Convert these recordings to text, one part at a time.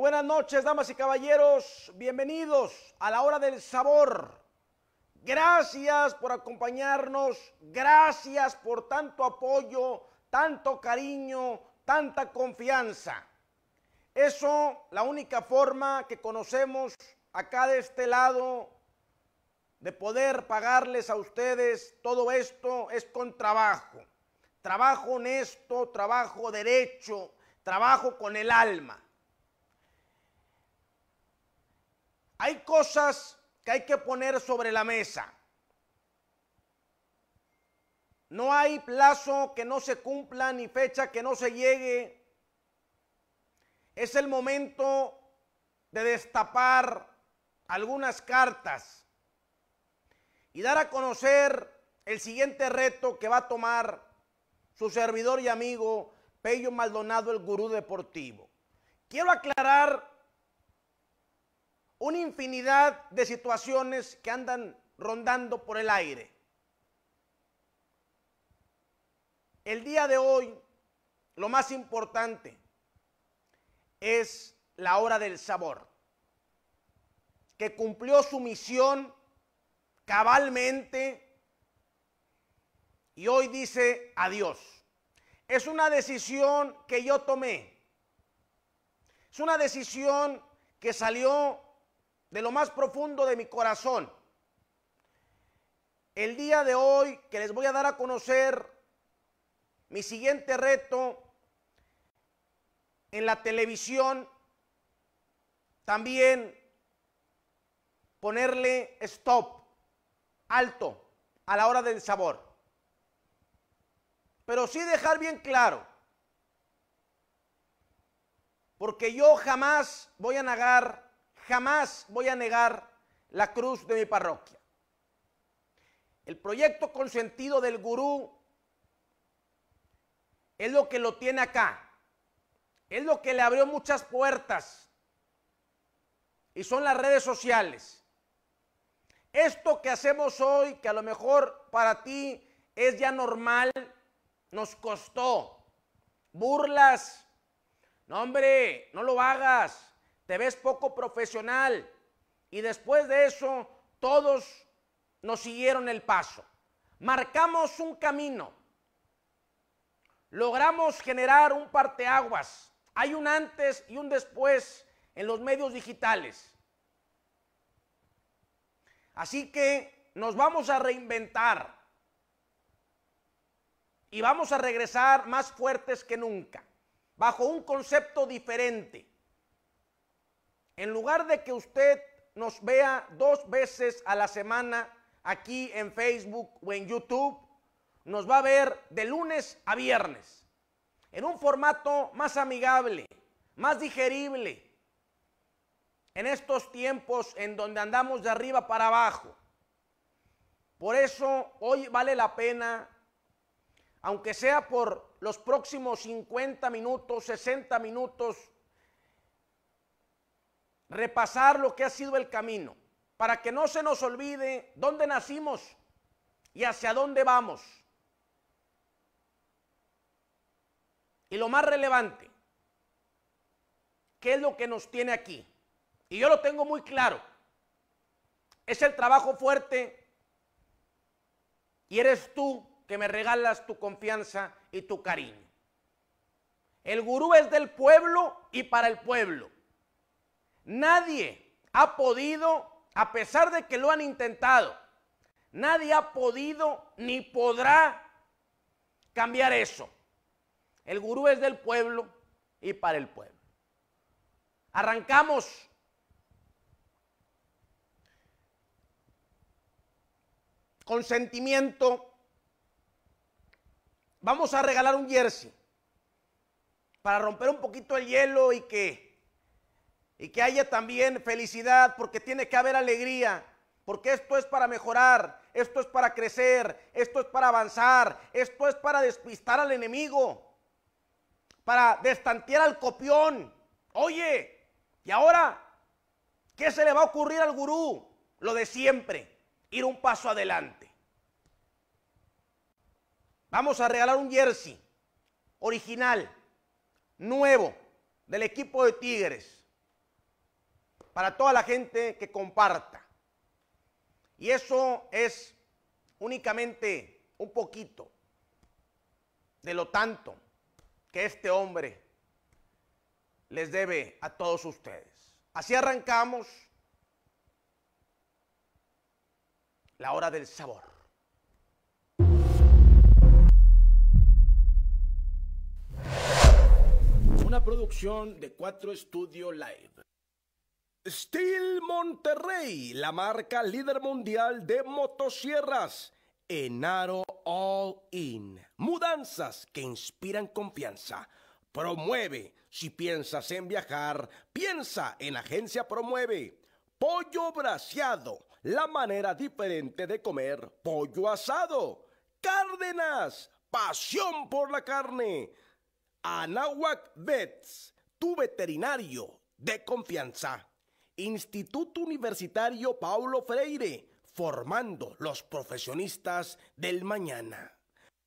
buenas noches, damas y caballeros. Bienvenidos a la hora del sabor. Gracias por acompañarnos. Gracias por tanto apoyo, tanto cariño, tanta confianza. Eso, la única forma que conocemos acá de este lado de poder pagarles a ustedes todo esto es con trabajo. Trabajo honesto, trabajo derecho, trabajo con el alma. Hay cosas que hay que poner sobre la mesa. No hay plazo que no se cumpla ni fecha que no se llegue. Es el momento de destapar algunas cartas y dar a conocer el siguiente reto que va a tomar su servidor y amigo Pello Maldonado, el gurú deportivo. Quiero aclarar una infinidad de situaciones que andan rondando por el aire. El día de hoy, lo más importante es la hora del sabor, que cumplió su misión cabalmente y hoy dice adiós. Es una decisión que yo tomé. Es una decisión que salió de lo más profundo de mi corazón. El día de hoy que les voy a dar a conocer mi siguiente reto en la televisión, también ponerle stop, alto, a la hora del sabor. Pero sí dejar bien claro, porque yo jamás voy a negar jamás voy a negar la cruz de mi parroquia. El proyecto consentido del gurú es lo que lo tiene acá. Es lo que le abrió muchas puertas. Y son las redes sociales. Esto que hacemos hoy, que a lo mejor para ti es ya normal, nos costó. Burlas. No, hombre, no lo hagas te ves poco profesional. Y después de eso, todos nos siguieron el paso. Marcamos un camino. Logramos generar un parteaguas. Hay un antes y un después en los medios digitales. Así que nos vamos a reinventar y vamos a regresar más fuertes que nunca, bajo un concepto diferente. En lugar de que usted nos vea dos veces a la semana aquí en Facebook o en YouTube, nos va a ver de lunes a viernes, en un formato más amigable, más digerible, en estos tiempos en donde andamos de arriba para abajo. Por eso hoy vale la pena, aunque sea por los próximos 50 minutos, 60 minutos, repasar lo que ha sido el camino, para que no se nos olvide dónde nacimos y hacia dónde vamos. Y lo más relevante, ¿qué es lo que nos tiene aquí? Y yo lo tengo muy claro. Es el trabajo fuerte y eres tú que me regalas tu confianza y tu cariño. El gurú es del pueblo y para el pueblo. Nadie ha podido, a pesar de que lo han intentado, nadie ha podido ni podrá cambiar eso. El gurú es del pueblo y para el pueblo. Arrancamos. Con sentimiento. Vamos a regalar un jersey para romper un poquito el hielo y que y que haya también felicidad porque tiene que haber alegría. Porque esto es para mejorar, esto es para crecer, esto es para avanzar, esto es para despistar al enemigo, para destantear al copión. Oye, ¿y ahora qué se le va a ocurrir al gurú? Lo de siempre, ir un paso adelante. Vamos a regalar un jersey original, nuevo, del equipo de Tigres para toda la gente que comparta. Y eso es únicamente un poquito de lo tanto que este hombre les debe a todos ustedes. Así arrancamos la hora del sabor. Una producción de Cuatro Estudio Live. Steel Monterrey, la marca líder mundial de motosierras. Enaro All In. Mudanzas que inspiran confianza. Promueve. Si piensas en viajar, piensa en Agencia Promueve. Pollo braseado, la manera diferente de comer pollo asado. Cárdenas, pasión por la carne. Anahuac Vets, tu veterinario de confianza. Instituto Universitario Paulo Freire, formando los profesionistas del mañana.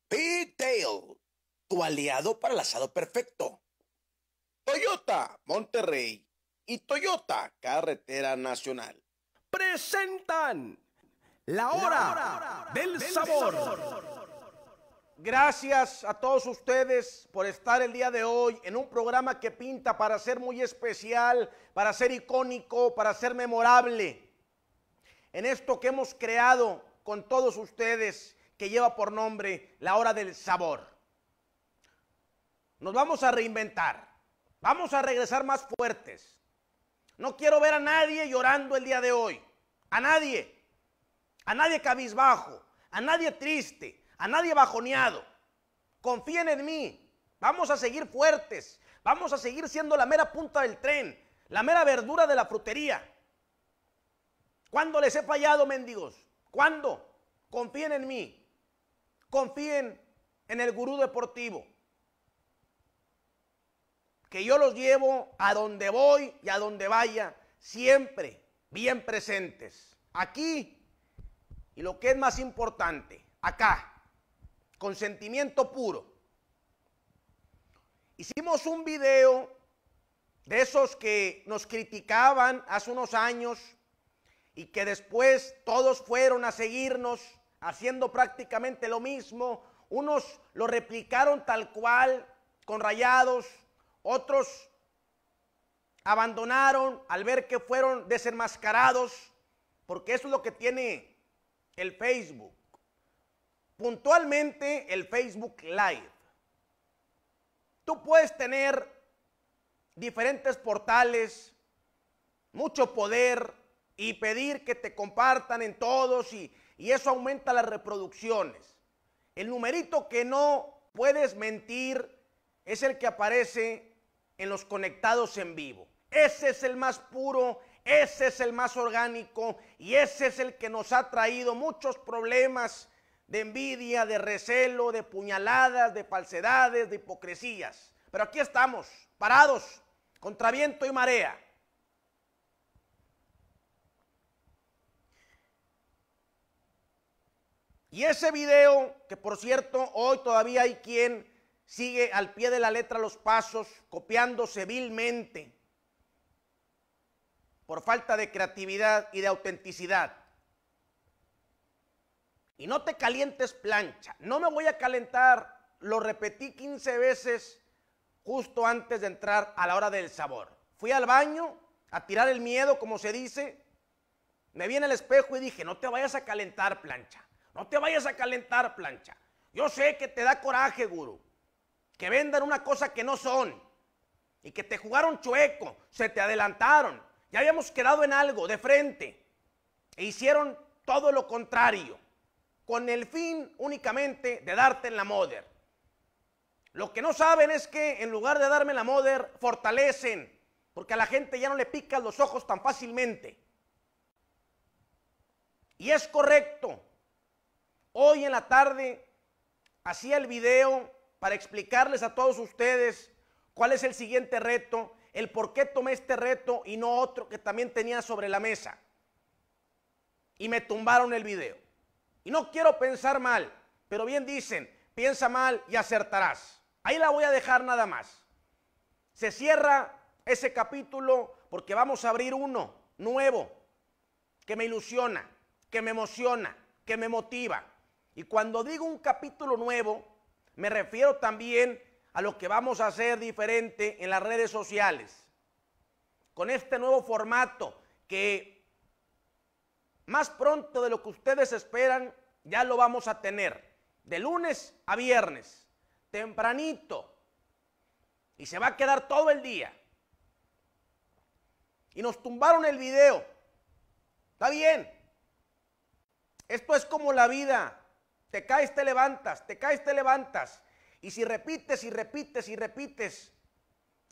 P-Tail, tu aliado para el asado perfecto. Toyota Monterrey y Toyota Carretera Nacional presentan la hora, del, sabor. Gracias a todos ustedes por estar el día de hoy en un programa que pinta para ser muy especial, para ser icónico, para ser memorable. En esto que hemos creado con todos ustedes, que lleva por nombre la hora del sabor. Nos vamos a reinventar, vamos a regresar más fuertes. No quiero ver a nadie llorando el día de hoy, a nadie, a nadie cabizbajo, a nadie triste, a nadie bajoneado. Confíen en mí. Vamos a seguir fuertes. Vamos a seguir siendo la mera punta del tren, la mera verdura de la frutería. ¿Cuándo les he fallado, mendigos? ¿Cuándo? Confíen en mí. Confíen en el gurú deportivo. Que yo los llevo a donde voy y a donde vaya, siempre bien presentes. Aquí y lo que es más importante, acá consentimiento puro. Hicimos un video de esos que nos criticaban hace unos años y que después todos fueron a seguirnos haciendo prácticamente lo mismo. Unos lo replicaron tal cual, con rayados, otros abandonaron al ver que fueron desenmascarados, porque eso es lo que tiene el Facebook puntualmente el Facebook Live. Tú puedes tener diferentes portales, mucho poder y pedir que te compartan en todos y, eso aumenta las reproducciones. El numerito que no puedes mentir es el que aparece en los conectados en vivo. Ese es el más puro, ese es el más orgánico y ese es el que nos ha traído muchos problemas de envidia, de recelo, de puñaladas, de falsedades, de hipocresías. Pero aquí estamos, parados, contra viento y marea. Y ese video, que por cierto, hoy todavía hay quien sigue al pie de la letra los pasos, copiándose vilmente por falta de creatividad y de autenticidad. Y no te calientes plancha. No me voy a calentar. Lo repetí 15 veces justo antes de entrar a la hora del sabor. Fui al baño a tirar el miedo, como se dice. Me vi en el espejo y dije, no te vayas a calentar plancha. No te vayas a calentar plancha. Yo sé que te da coraje, Guru, Que vendan una cosa que no son. Y que te jugaron chueco. Se te adelantaron. Ya habíamos quedado en algo de frente. E hicieron todo lo contrario con el fin únicamente de darte en la moder. Lo que no saben es que en lugar de darme la moder, fortalecen, porque a la gente ya no le pican los ojos tan fácilmente. Y es correcto. Hoy en la tarde hacía el video para explicarles a todos ustedes cuál es el siguiente reto, el por qué tomé este reto y no otro que también tenía sobre la mesa. Y me tumbaron el video. Y no quiero pensar mal, pero bien dicen, piensa mal y acertarás. Ahí la voy a dejar nada más. Se cierra ese capítulo porque vamos a abrir uno nuevo que me ilusiona, que me emociona, que me motiva. Y cuando digo un capítulo nuevo, me refiero también a lo que vamos a hacer diferente en las redes sociales. Con este nuevo formato que más pronto de lo que ustedes esperan, ya lo vamos a tener. De lunes a viernes, tempranito. Y se va a quedar todo el día. Y nos tumbaron el video. Está bien. Esto es como la vida. Te caes, te levantas, te caes, te levantas. Y si repites y repites y repites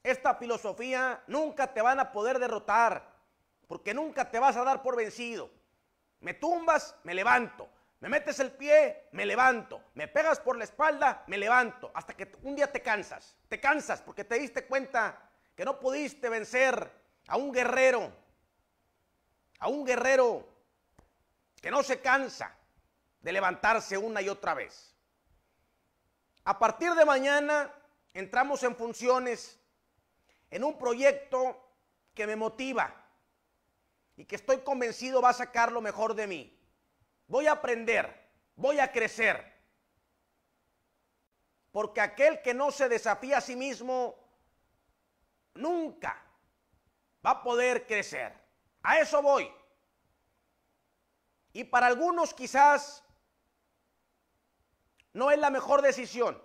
esta filosofía, nunca te van a poder derrotar, porque nunca te vas a dar por vencido. Me tumbas, me levanto. Me metes el pie, me levanto. Me pegas por la espalda, me levanto. Hasta que un día te cansas. Te cansas porque te diste cuenta que no pudiste vencer a un guerrero. A un guerrero que no se cansa de levantarse una y otra vez. A partir de mañana entramos en funciones en un proyecto que me motiva, y que estoy convencido va a sacar lo mejor de mí. Voy a aprender, voy a crecer. Porque aquel que no se desafía a sí mismo nunca va a poder crecer. A eso voy. Y para algunos quizás no es la mejor decisión.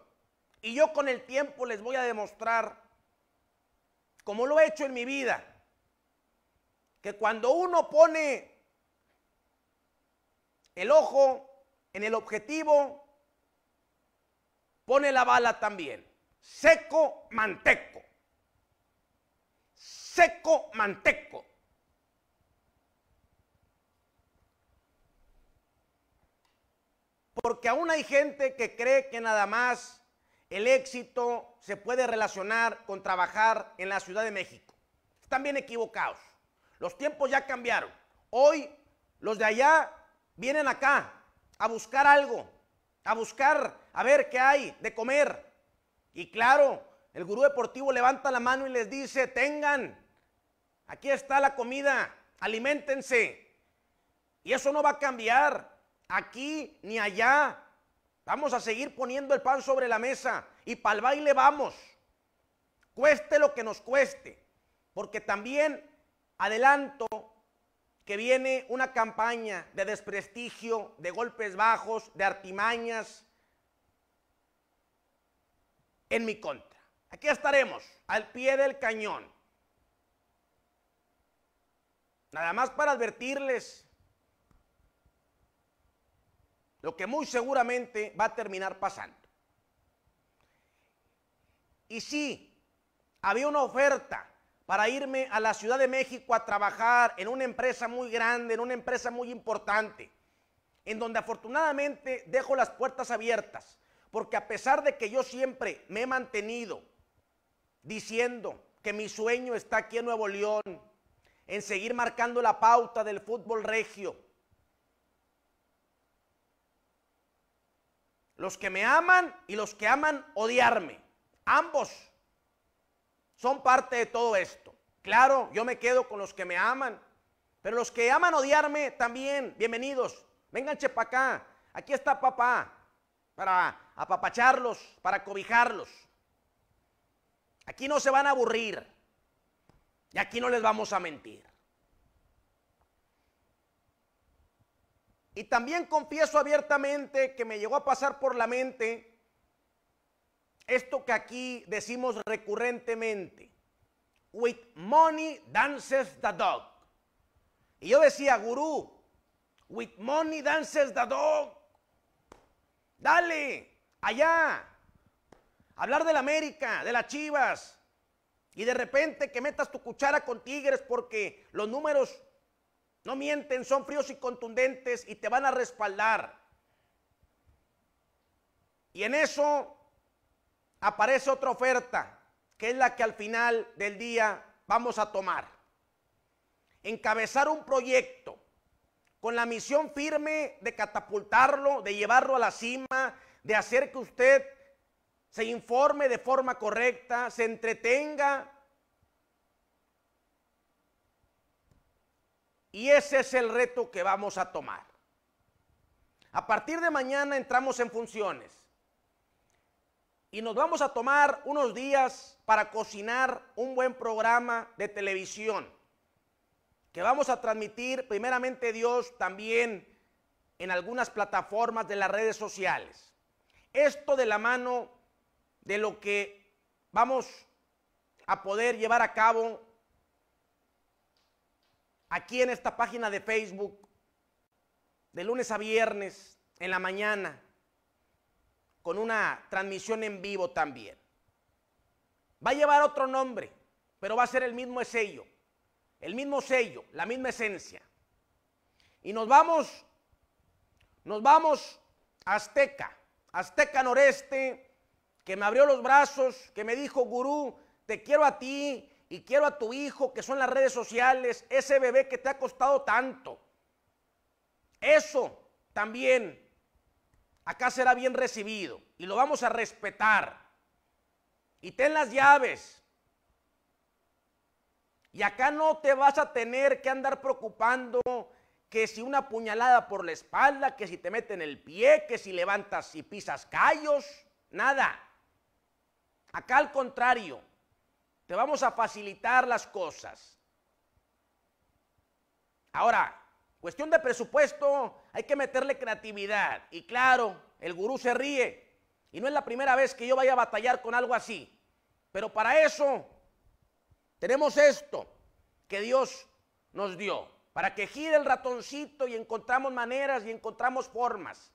Y yo con el tiempo les voy a demostrar, como lo he hecho en mi vida, que cuando uno pone el ojo en el objetivo, pone la bala también. Seco, manteco. Seco, manteco. Porque aún hay gente que cree que nada más el éxito se puede relacionar con trabajar en la Ciudad de México. Están bien equivocados. Los tiempos ya cambiaron. Hoy los de allá vienen acá a buscar algo, a buscar, a ver qué hay de comer. Y claro, el gurú deportivo levanta la mano y les dice, tengan, aquí está la comida, alimentense. Y eso no va a cambiar aquí ni allá. Vamos a seguir poniendo el pan sobre la mesa y para el baile vamos. Cueste lo que nos cueste, porque también adelanto que viene una campaña de desprestigio, de golpes bajos, de artimañas en mi contra. Aquí estaremos, al pie del cañón. Nada más para advertirles lo que muy seguramente va a terminar pasando. Y sí, había una oferta para irme a la Ciudad de México a trabajar en una empresa muy grande, en una empresa muy importante, en donde afortunadamente dejo las puertas abiertas, porque a pesar de que yo siempre me he mantenido diciendo que mi sueño está aquí en Nuevo León, en seguir marcando la pauta del fútbol regio, los que me aman y los que aman odiarme, ambos son parte de todo esto. Claro, yo me quedo con los que me aman, pero los que aman odiarme también, bienvenidos. Vengan chepacá, acá. Aquí está papá para apapacharlos, para cobijarlos. Aquí no se van a aburrir y aquí no les vamos a mentir. Y también confieso abiertamente que me llegó a pasar por la mente esto que aquí decimos recurrentemente. With money dances the dog. Y yo decía, gurú, with money dances the dog. Dale, allá. Hablar de la América, de las Chivas. Y de repente que metas tu cuchara con Tigres porque los números no mienten, son fríos y contundentes y te van a respaldar. Y en eso aparece otra oferta, que es la que al final del día vamos a tomar. Encabezar un proyecto con la misión firme de catapultarlo, de llevarlo a la cima, de hacer que usted se informe de forma correcta, se entretenga. Y ese es el reto que vamos a tomar. A partir de mañana entramos en funciones y nos vamos a tomar unos días para cocinar un buen programa de televisión que vamos a transmitir primeramente Dios también en algunas plataformas de las redes sociales. Esto de la mano de lo que vamos a poder llevar a cabo aquí en esta página de Facebook de lunes a viernes en la mañana con una transmisión en vivo también. Va a llevar otro nombre, pero va a ser el mismo sello, el mismo sello, la misma esencia. Y nos vamos, nos vamos a Azteca, Azteca Noreste, que me abrió los brazos, que me dijo, gurú, te quiero a ti y quiero a tu hijo, que son las redes sociales, ese bebé que te ha costado tanto. Eso también acá será bien recibido y lo vamos a respetar. Y ten las llaves. Y acá no te vas a tener que andar preocupando que si una puñalada por la espalda, que si te meten el pie, que si levantas y pisas callos, nada. Acá al contrario, te vamos a facilitar las cosas. Ahora, Cuestión de presupuesto, hay que meterle creatividad. Y claro, el gurú se ríe. Y no es la primera vez que yo vaya a batallar con algo así. Pero para eso tenemos esto que Dios nos dio. Para que gire el ratoncito y encontramos maneras y encontramos formas.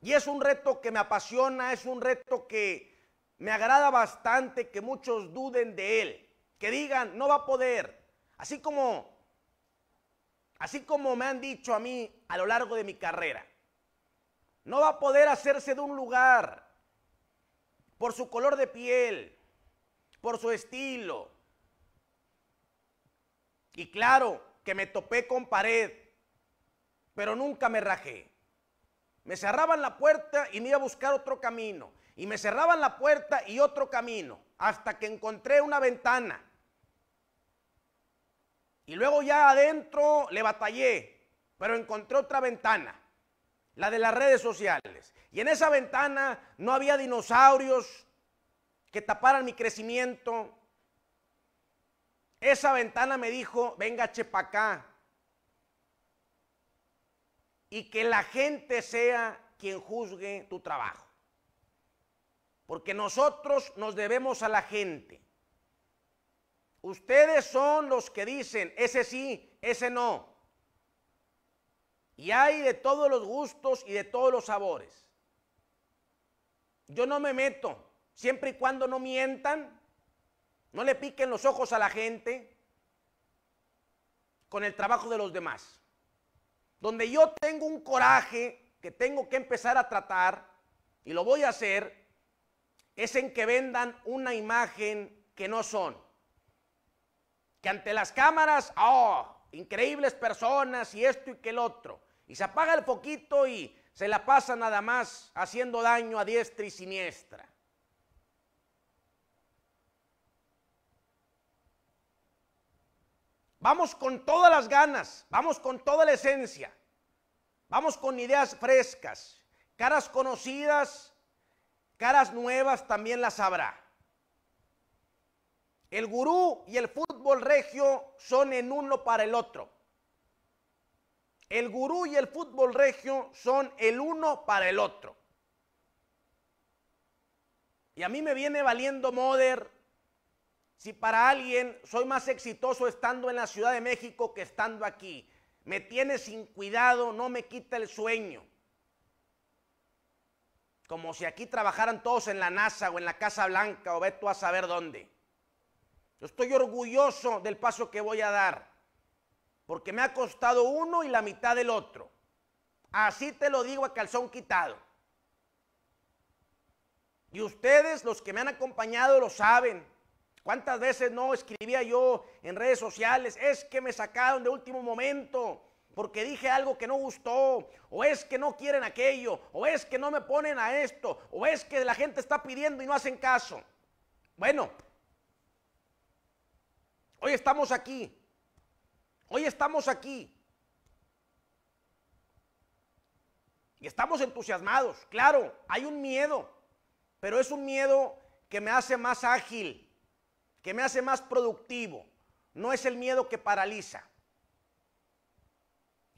Y es un reto que me apasiona, es un reto que me agrada bastante que muchos duden de él que digan, no va a poder. Así como, así como me han dicho a mí a lo largo de mi carrera, no va a poder hacerse de un lugar por su color de piel, por su estilo. Y claro que me topé con pared, pero nunca me rajé. Me cerraban la puerta y me iba a buscar otro camino. Y me cerraban la puerta y otro camino, hasta que encontré una ventana y luego ya adentro le batallé, pero encontré otra ventana, la de las redes sociales. Y en esa ventana no había dinosaurios que taparan mi crecimiento. Esa ventana me dijo, venga chepacá. Y que la gente sea quien juzgue tu trabajo. Porque nosotros nos debemos a la gente. Ustedes son los que dicen, ese sí, ese no. Y hay de todos los gustos y de todos los sabores. Yo no me meto, siempre y cuando no mientan, no le piquen los ojos a la gente con el trabajo de los demás. Donde yo tengo un coraje que tengo que empezar a tratar, y lo voy a hacer, es en que vendan una imagen que no son que ante las cámaras, oh, increíbles personas y esto y que el otro. Y se apaga el foquito y se la pasa nada más haciendo daño a diestra y siniestra. Vamos con todas las ganas, vamos con toda la esencia, vamos con ideas frescas, caras conocidas, caras nuevas también las habrá. El gurú y el fútbol regio son en uno para el otro. El gurú y el fútbol regio son el uno para el otro. Y a mí me viene valiendo moder si para alguien soy más exitoso estando en la Ciudad de México que estando aquí. Me tiene sin cuidado, no me quita el sueño. Como si aquí trabajaran todos en la NASA o en la Casa Blanca o ve tú a saber dónde estoy orgulloso del paso que voy a dar, porque me ha costado uno y la mitad del otro. Así te lo digo a calzón quitado. Y ustedes, los que me han acompañado, lo saben. ¿Cuántas veces no escribía yo en redes sociales? Es que me sacaron de último momento porque dije algo que no gustó, o es que no quieren aquello, o es que no me ponen a esto, o es que la gente está pidiendo y no hacen caso. Bueno, Hoy estamos aquí. Hoy estamos aquí. Y estamos entusiasmados. Claro, hay un miedo, pero es un miedo que me hace más ágil, que me hace más productivo. No es el miedo que paraliza.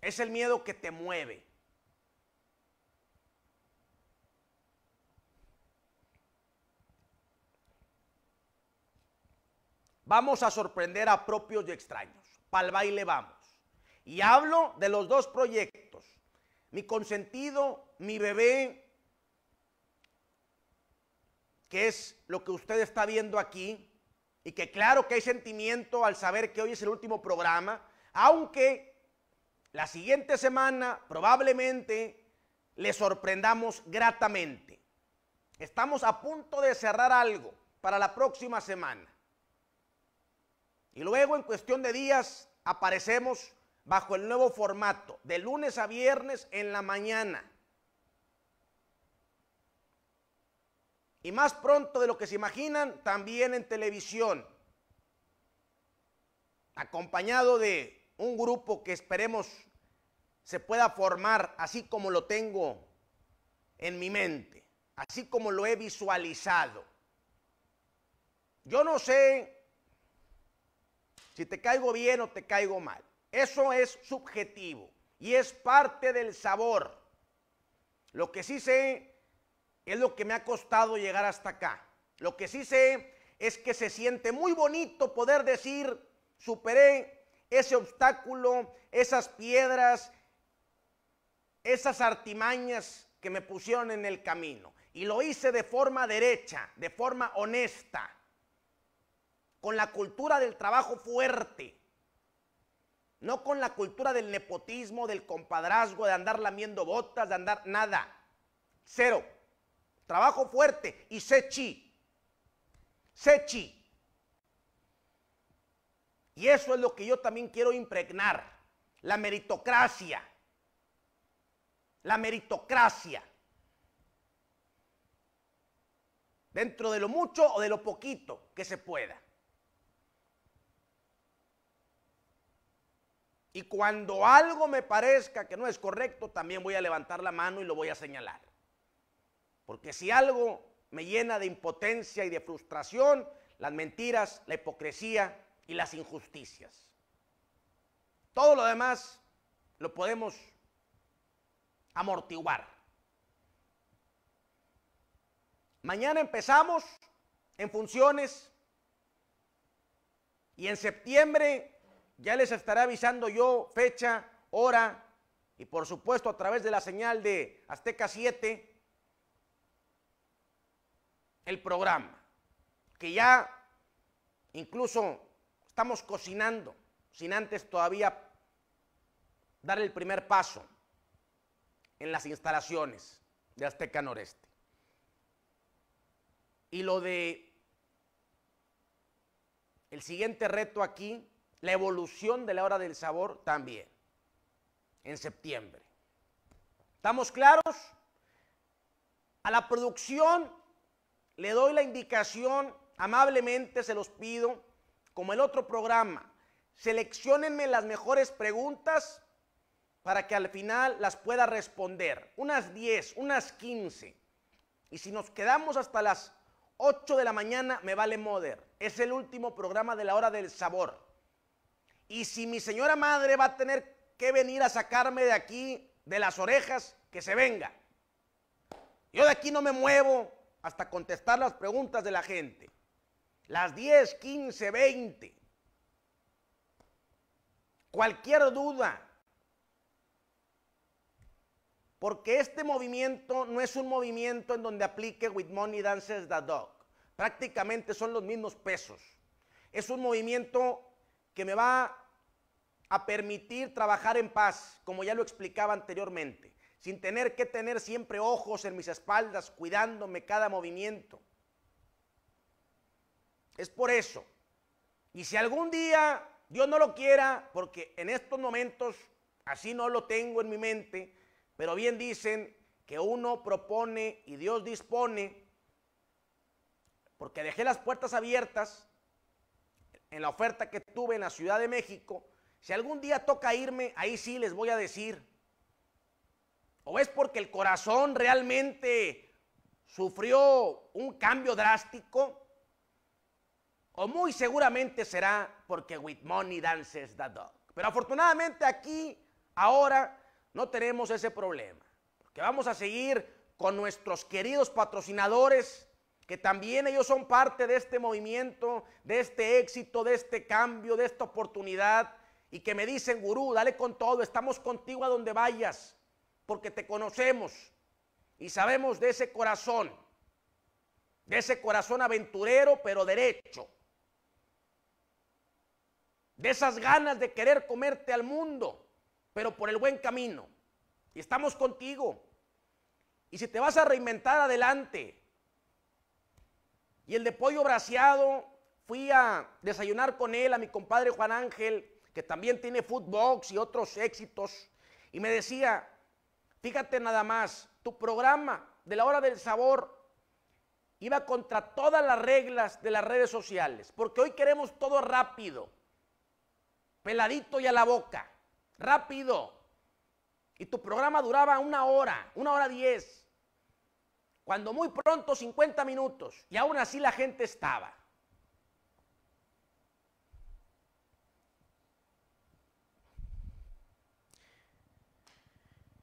Es el miedo que te mueve. Vamos a sorprender a propios y extraños. Pal baile vamos. Y hablo de los dos proyectos. Mi consentido, mi bebé, que es lo que usted está viendo aquí. Y que claro que hay sentimiento al saber que hoy es el último programa. Aunque la siguiente semana probablemente le sorprendamos gratamente. Estamos a punto de cerrar algo para la próxima semana. Y luego en cuestión de días aparecemos bajo el nuevo formato, de lunes a viernes en la mañana. Y más pronto de lo que se imaginan, también en televisión, acompañado de un grupo que esperemos se pueda formar así como lo tengo en mi mente, así como lo he visualizado. Yo no sé si te caigo bien o te caigo mal. Eso es subjetivo y es parte del sabor. Lo que sí sé es lo que me ha costado llegar hasta acá. Lo que sí sé es que se siente muy bonito poder decir, superé ese obstáculo, esas piedras, esas artimañas que me pusieron en el camino. Y lo hice de forma derecha, de forma honesta con la cultura del trabajo fuerte, no con la cultura del nepotismo, del compadrazgo, de andar lamiendo botas, de andar nada. Cero. Trabajo fuerte y sechi. Sechi. Y eso es lo que yo también quiero impregnar. La meritocracia. La meritocracia. Dentro de lo mucho o de lo poquito que se pueda. Y cuando algo me parezca que no es correcto, también voy a levantar la mano y lo voy a señalar. Porque si algo me llena de impotencia y de frustración, las mentiras, la hipocresía y las injusticias. Todo lo demás lo podemos amortiguar. Mañana empezamos en funciones y en septiembre ya les estaré avisando yo fecha, hora y por supuesto a través de la señal de Azteca 7 el programa, que ya incluso estamos cocinando, sin antes todavía dar el primer paso en las instalaciones de Azteca Noreste. Y lo de el siguiente reto aquí la evolución de la hora del sabor también, en septiembre. ¿Estamos claros? A la producción le doy la indicación, amablemente se los pido, como el otro programa, seleccionenme las mejores preguntas para que al final las pueda responder. Unas 10, unas 15. Y si nos quedamos hasta las 8 de la mañana, me vale moder. Es el último programa de la hora del sabor. Y si mi señora madre va a tener que venir a sacarme de aquí, de las orejas, que se venga. Yo de aquí no me muevo hasta contestar las preguntas de la gente. Las 10, 15, 20. Cualquier duda. Porque este movimiento no es un movimiento en donde aplique With Money Dances the Dog. Prácticamente son los mismos pesos. Es un movimiento que me va a permitir trabajar en paz, como ya lo explicaba anteriormente, sin tener que tener siempre ojos en mis espaldas, cuidándome cada movimiento. Es por eso. Y si algún día Dios no lo quiera, porque en estos momentos así no lo tengo en mi mente, pero bien dicen que uno propone y Dios dispone, porque dejé las puertas abiertas en la oferta que tuve en la Ciudad de México, si algún día toca irme, ahí sí les voy a decir. O es porque el corazón realmente sufrió un cambio drástico, o muy seguramente será porque With Money Dances the Dog. Pero afortunadamente aquí, ahora, no tenemos ese problema, porque vamos a seguir con nuestros queridos patrocinadores que también ellos son parte de este movimiento, de este éxito, de este cambio, de esta oportunidad, y que me dicen, gurú, dale con todo, estamos contigo a donde vayas, porque te conocemos y sabemos de ese corazón, de ese corazón aventurero, pero derecho, de esas ganas de querer comerte al mundo, pero por el buen camino, y estamos contigo. Y si te vas a reinventar adelante, y el de pollo braseado, fui a desayunar con él, a mi compadre Juan Ángel, que también tiene Footbox y otros éxitos. Y me decía, fíjate nada más, tu programa de la hora del sabor iba contra todas las reglas de las redes sociales, porque hoy queremos todo rápido, peladito y a la boca, rápido. Y tu programa duraba una hora, una hora diez cuando muy pronto 50 minutos, y aún así la gente estaba.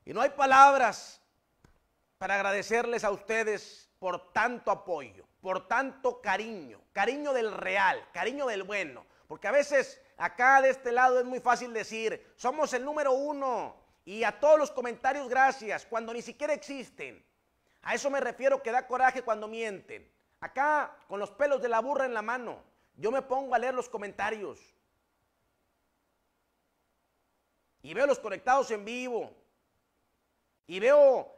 Y no hay palabras para agradecerles a ustedes por tanto apoyo, por tanto cariño, cariño del real, cariño del bueno, porque a veces acá de este lado es muy fácil decir, somos el número uno y a todos los comentarios gracias, cuando ni siquiera existen. A eso me refiero que da coraje cuando mienten. Acá, con los pelos de la burra en la mano, yo me pongo a leer los comentarios. Y veo los conectados en vivo. Y veo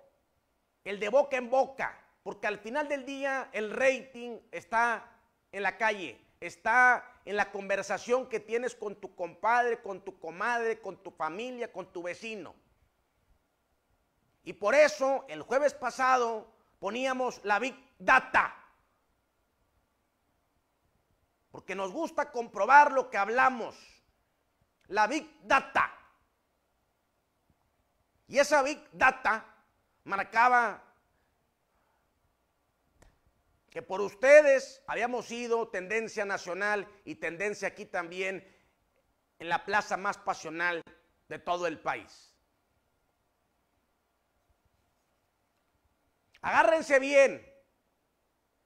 el de boca en boca. Porque al final del día el rating está en la calle, está en la conversación que tienes con tu compadre, con tu comadre, con tu familia, con tu vecino. Y por eso el jueves pasado poníamos la Big Data. Porque nos gusta comprobar lo que hablamos. La Big Data. Y esa Big Data marcaba que por ustedes habíamos sido tendencia nacional y tendencia aquí también en la plaza más pasional de todo el país. Agárrense bien,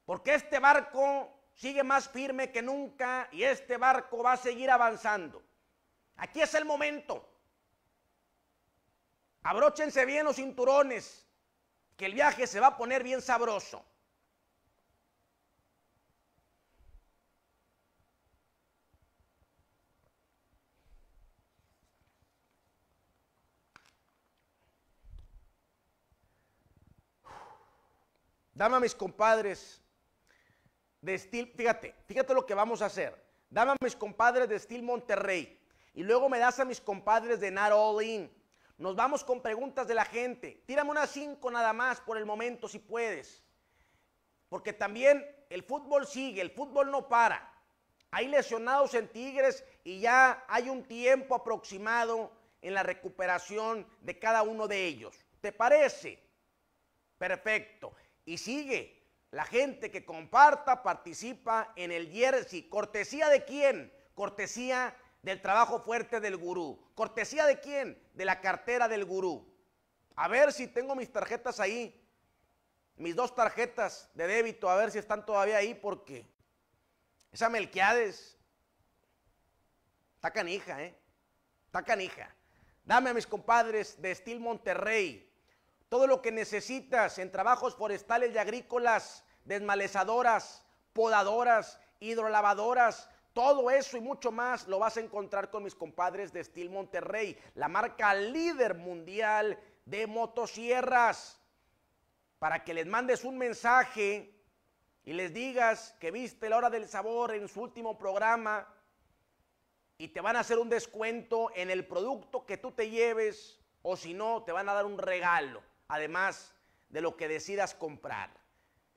porque este barco sigue más firme que nunca y este barco va a seguir avanzando. Aquí es el momento. Abróchense bien los cinturones, que el viaje se va a poner bien sabroso. Dame a mis compadres de Steel, fíjate, fíjate lo que vamos a hacer. Dame a mis compadres de Steel Monterrey y luego me das a mis compadres de Not All In. Nos vamos con preguntas de la gente. Tírame unas cinco nada más por el momento si puedes. Porque también el fútbol sigue, el fútbol no para. Hay lesionados en Tigres y ya hay un tiempo aproximado en la recuperación de cada uno de ellos. ¿Te parece? Perfecto. Y sigue, la gente que comparta participa en el jersey. ¿Cortesía de quién? Cortesía del trabajo fuerte del gurú. ¿Cortesía de quién? De la cartera del gurú. A ver si tengo mis tarjetas ahí. Mis dos tarjetas de débito, a ver si están todavía ahí porque esa Melquiades está canija, ¿eh? Está canija. Dame a mis compadres de Steel Monterrey, todo lo que necesitas en trabajos forestales y agrícolas, desmalezadoras, podadoras, hidrolavadoras, todo eso y mucho más lo vas a encontrar con mis compadres de Steel Monterrey, la marca líder mundial de motosierras. Para que les mandes un mensaje y les digas que viste la hora del sabor en su último programa y te van a hacer un descuento en el producto que tú te lleves o si no, te van a dar un regalo además de lo que decidas comprar.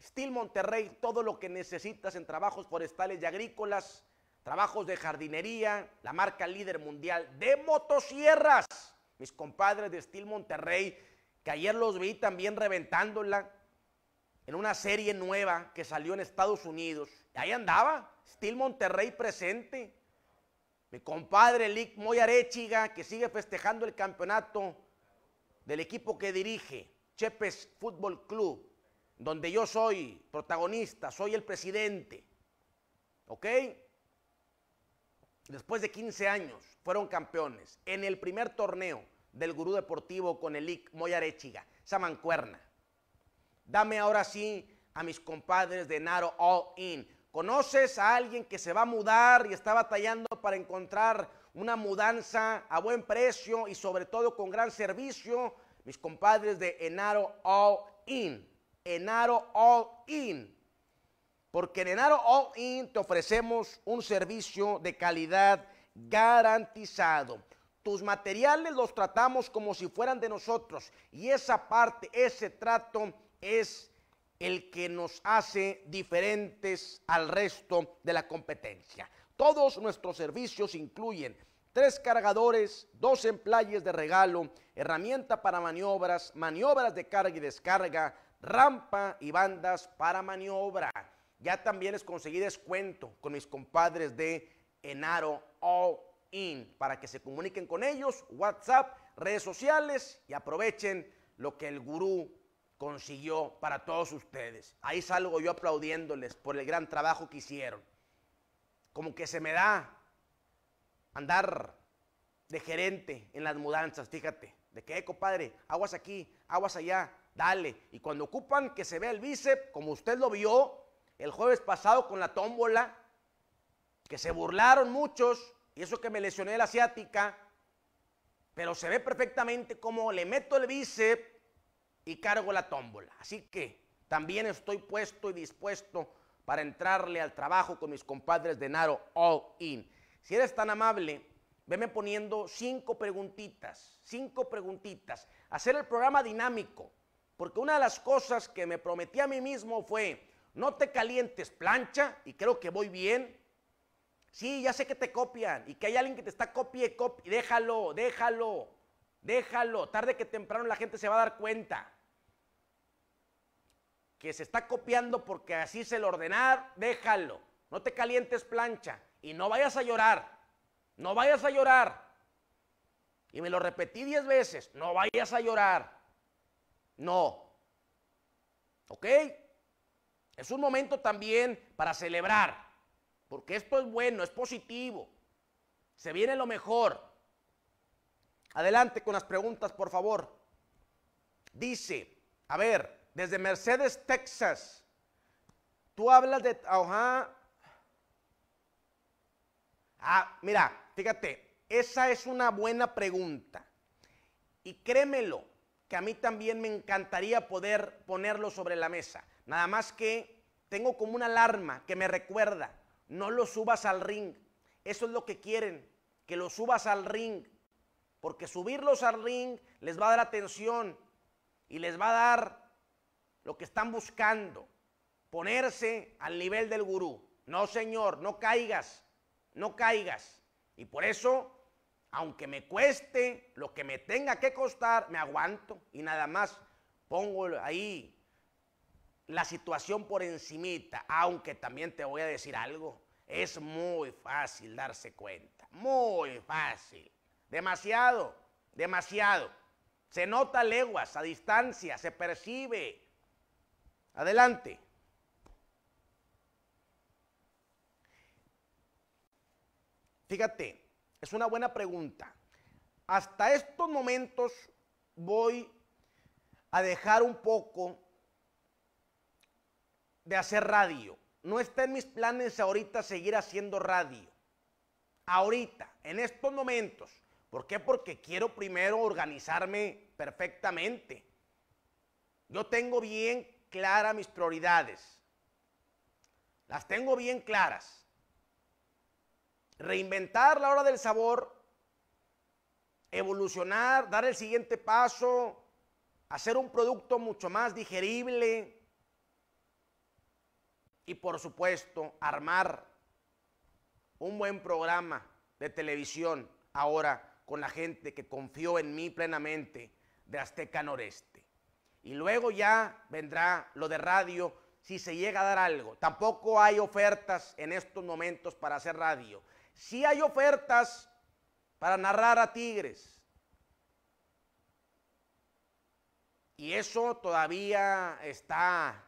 Steel Monterrey, todo lo que necesitas en trabajos forestales y agrícolas, trabajos de jardinería, la marca líder mundial de motosierras. Mis compadres de Steel Monterrey, que ayer los vi también reventándola en una serie nueva que salió en Estados Unidos. ahí andaba, Steel Monterrey presente. Mi compadre Lick Moyarechiga, que sigue festejando el campeonato del equipo que dirige, Chepes Fútbol Club, donde yo soy protagonista, soy el presidente. ¿Ok? Después de 15 años fueron campeones en el primer torneo del Gurú Deportivo con el IC Moyarechiga, Samancuerna. Dame ahora sí a mis compadres de Naro All In. ¿Conoces a alguien que se va a mudar y está batallando para encontrar una mudanza a buen precio y sobre todo con gran servicio, mis compadres de Enaro All In. Enaro All In. Porque en Enaro All In te ofrecemos un servicio de calidad garantizado. Tus materiales los tratamos como si fueran de nosotros y esa parte, ese trato es el que nos hace diferentes al resto de la competencia. Todos nuestros servicios incluyen tres cargadores, dos emplayes de regalo, herramienta para maniobras, maniobras de carga y descarga, rampa y bandas para maniobra. Ya también les conseguí descuento con mis compadres de Enaro All In para que se comuniquen con ellos, WhatsApp, redes sociales y aprovechen lo que el gurú consiguió para todos ustedes. Ahí salgo yo aplaudiéndoles por el gran trabajo que hicieron como que se me da andar de gerente en las mudanzas, fíjate. ¿De qué, eh, compadre? Aguas aquí, aguas allá, dale. Y cuando ocupan que se vea el bíceps, como usted lo vio el jueves pasado con la tómbola, que se burlaron muchos, y eso que me lesioné la asiática, pero se ve perfectamente cómo le meto el bíceps y cargo la tómbola. Así que también estoy puesto y dispuesto para entrarle al trabajo con mis compadres de Naro All In. Si eres tan amable, veme poniendo cinco preguntitas, cinco preguntitas. Hacer el programa dinámico, porque una de las cosas que me prometí a mí mismo fue, no te calientes plancha, y creo que voy bien. Sí, ya sé que te copian y que hay alguien que te está copie, y déjalo, déjalo, déjalo. Tarde que temprano la gente se va a dar cuenta que se está copiando porque así se lo ordenar, déjalo. No te calientes plancha y no vayas a llorar. No vayas a llorar. Y me lo repetí diez veces, no vayas a llorar. No. ¿Ok? Es un momento también para celebrar, porque esto es bueno, es positivo. Se viene lo mejor. Adelante con las preguntas, por favor. Dice, a ver, desde Mercedes, Texas. Tú hablas de, Ah, mira, fíjate, esa es una buena pregunta. Y créemelo, que a mí también me encantaría poder ponerlo sobre la mesa. Nada más que tengo como una alarma que me recuerda, no lo subas al ring. Eso es lo que quieren, que lo subas al ring. Porque subirlos al ring les va a dar atención y les va a dar lo que están buscando, ponerse al nivel del gurú. No, Señor, no caigas, no caigas. Y por eso, aunque me cueste lo que me tenga que costar, me aguanto y nada más pongo ahí la situación por encimita, aunque también te voy a decir algo, es muy fácil darse cuenta, muy fácil, demasiado, demasiado. Se nota leguas, a distancia, se percibe. Adelante. Fíjate, es una buena pregunta. Hasta estos momentos voy a dejar un poco de hacer radio. No está en mis planes ahorita seguir haciendo radio. Ahorita, en estos momentos. ¿Por qué? Porque quiero primero organizarme perfectamente. Yo tengo bien clara mis prioridades. Las tengo bien claras. Reinventar la hora del sabor, evolucionar, dar el siguiente paso, hacer un producto mucho más digerible y por supuesto armar un buen programa de televisión ahora con la gente que confió en mí plenamente de Azteca Noreste. Y luego ya vendrá lo de radio si se llega a dar algo. Tampoco hay ofertas en estos momentos para hacer radio. Sí hay ofertas para narrar a Tigres. Y eso todavía está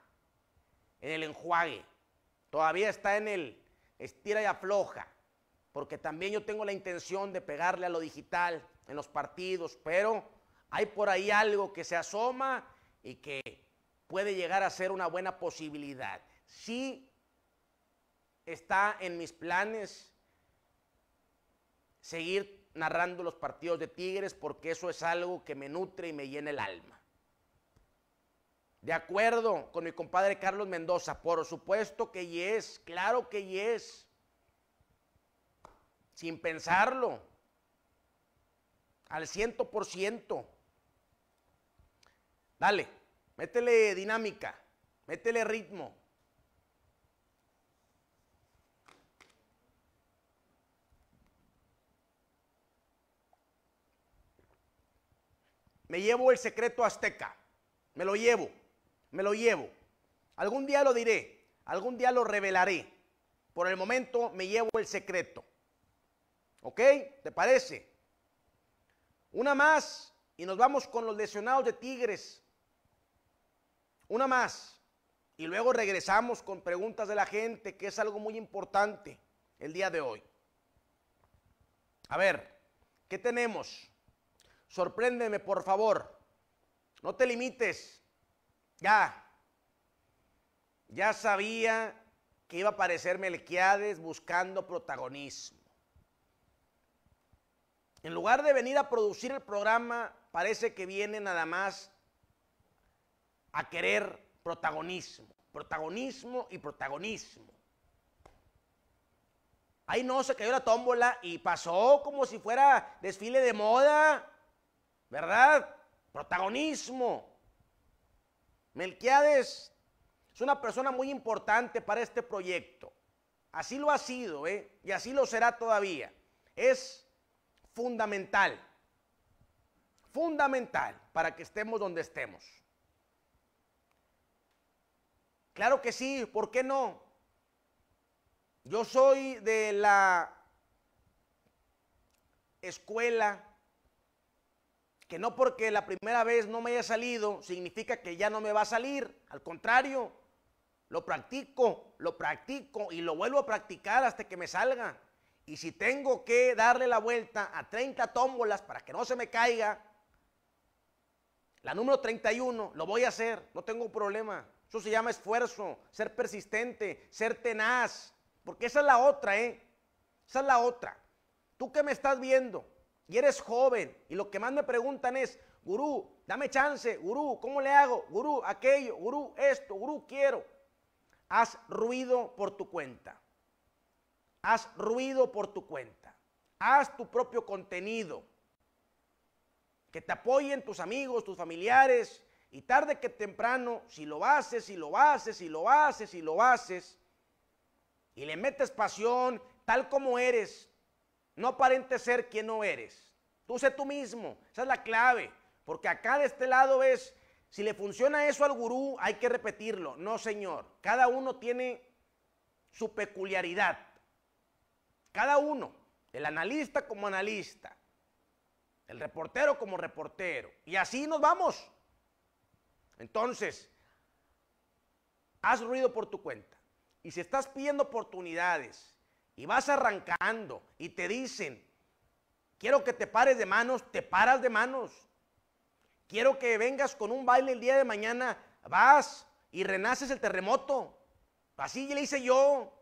en el enjuague. Todavía está en el estira y afloja. Porque también yo tengo la intención de pegarle a lo digital en los partidos. Pero hay por ahí algo que se asoma y que puede llegar a ser una buena posibilidad. Sí está en mis planes seguir narrando los partidos de Tigres porque eso es algo que me nutre y me llena el alma. De acuerdo con mi compadre Carlos Mendoza, por supuesto que es, claro que es, Sin pensarlo. Al ciento por ciento. Dale, métele dinámica, métele ritmo. Me llevo el secreto azteca, me lo llevo, me lo llevo. Algún día lo diré, algún día lo revelaré. Por el momento me llevo el secreto. ¿Ok? ¿Te parece? Una más y nos vamos con los lesionados de Tigres. Una más. Y luego regresamos con preguntas de la gente, que es algo muy importante el día de hoy. A ver, ¿qué tenemos? Sorpréndeme, por favor. No te limites. Ya. Ya sabía que iba a aparecer Melquiades buscando protagonismo. En lugar de venir a producir el programa, parece que viene nada más a querer protagonismo, protagonismo y protagonismo. Ahí no, se cayó la tómbola y pasó como si fuera desfile de moda, ¿verdad? Protagonismo. Melquiades es una persona muy importante para este proyecto. Así lo ha sido, ¿eh? Y así lo será todavía. Es fundamental, fundamental para que estemos donde estemos. Claro que sí, ¿por qué no? Yo soy de la escuela que no porque la primera vez no me haya salido significa que ya no me va a salir. Al contrario, lo practico, lo practico y lo vuelvo a practicar hasta que me salga. Y si tengo que darle la vuelta a 30 tómbolas para que no se me caiga, la número 31, lo voy a hacer, no tengo problema. Eso se llama esfuerzo, ser persistente, ser tenaz. Porque esa es la otra, ¿eh? Esa es la otra. Tú que me estás viendo y eres joven y lo que más me preguntan es, gurú, dame chance, gurú, ¿cómo le hago? Gurú, aquello, gurú, esto, gurú, quiero. Haz ruido por tu cuenta. Haz ruido por tu cuenta. Haz tu propio contenido. Que te apoyen tus amigos, tus familiares, y tarde que temprano, si lo haces, si lo haces, si lo haces, si lo haces, y le metes pasión tal como eres, no aparentes ser quien no eres. Tú sé tú mismo, esa es la clave, porque acá de este lado ves si le funciona eso al gurú, hay que repetirlo. No, señor, cada uno tiene su peculiaridad. Cada uno, el analista como analista, el reportero como reportero. Y así nos vamos. Entonces, haz ruido por tu cuenta. Y si estás pidiendo oportunidades y vas arrancando y te dicen, quiero que te pares de manos, te paras de manos. Quiero que vengas con un baile el día de mañana, vas y renaces el terremoto. Así le hice yo.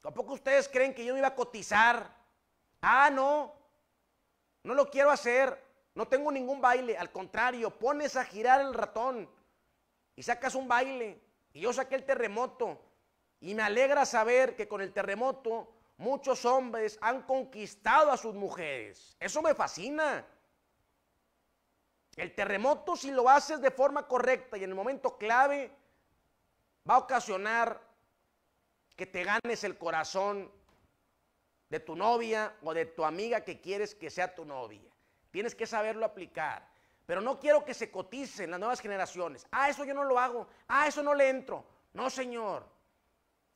Tampoco ustedes creen que yo iba a cotizar. Ah, no. No lo quiero hacer. No tengo ningún baile. Al contrario, pones a girar el ratón y sacas un baile y yo saqué el terremoto y me alegra saber que con el terremoto muchos hombres han conquistado a sus mujeres. Eso me fascina. El terremoto, si lo haces de forma correcta y en el momento clave, va a ocasionar que te ganes el corazón de tu novia o de tu amiga que quieres que sea tu novia. Tienes que saberlo aplicar. Pero no quiero que se coticen las nuevas generaciones. Ah, eso yo no lo hago. Ah, eso no le entro. No, señor.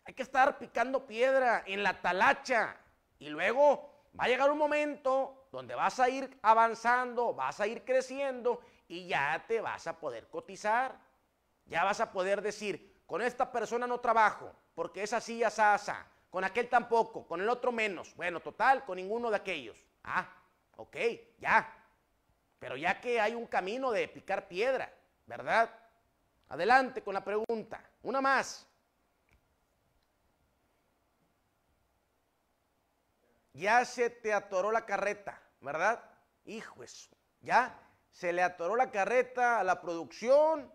Hay que estar picando piedra en la talacha. Y luego va a llegar un momento donde vas a ir avanzando, vas a ir creciendo y ya te vas a poder cotizar. Ya vas a poder decir, con esta persona no trabajo, porque es así, asa. Con aquel tampoco, con el otro menos. Bueno, total, con ninguno de aquellos. Ah, ok, ya. Pero ya que hay un camino de picar piedra, ¿verdad? Adelante con la pregunta. Una más. Ya se te atoró la carreta, ¿verdad? Hijo eso. Ya se le atoró la carreta a la producción.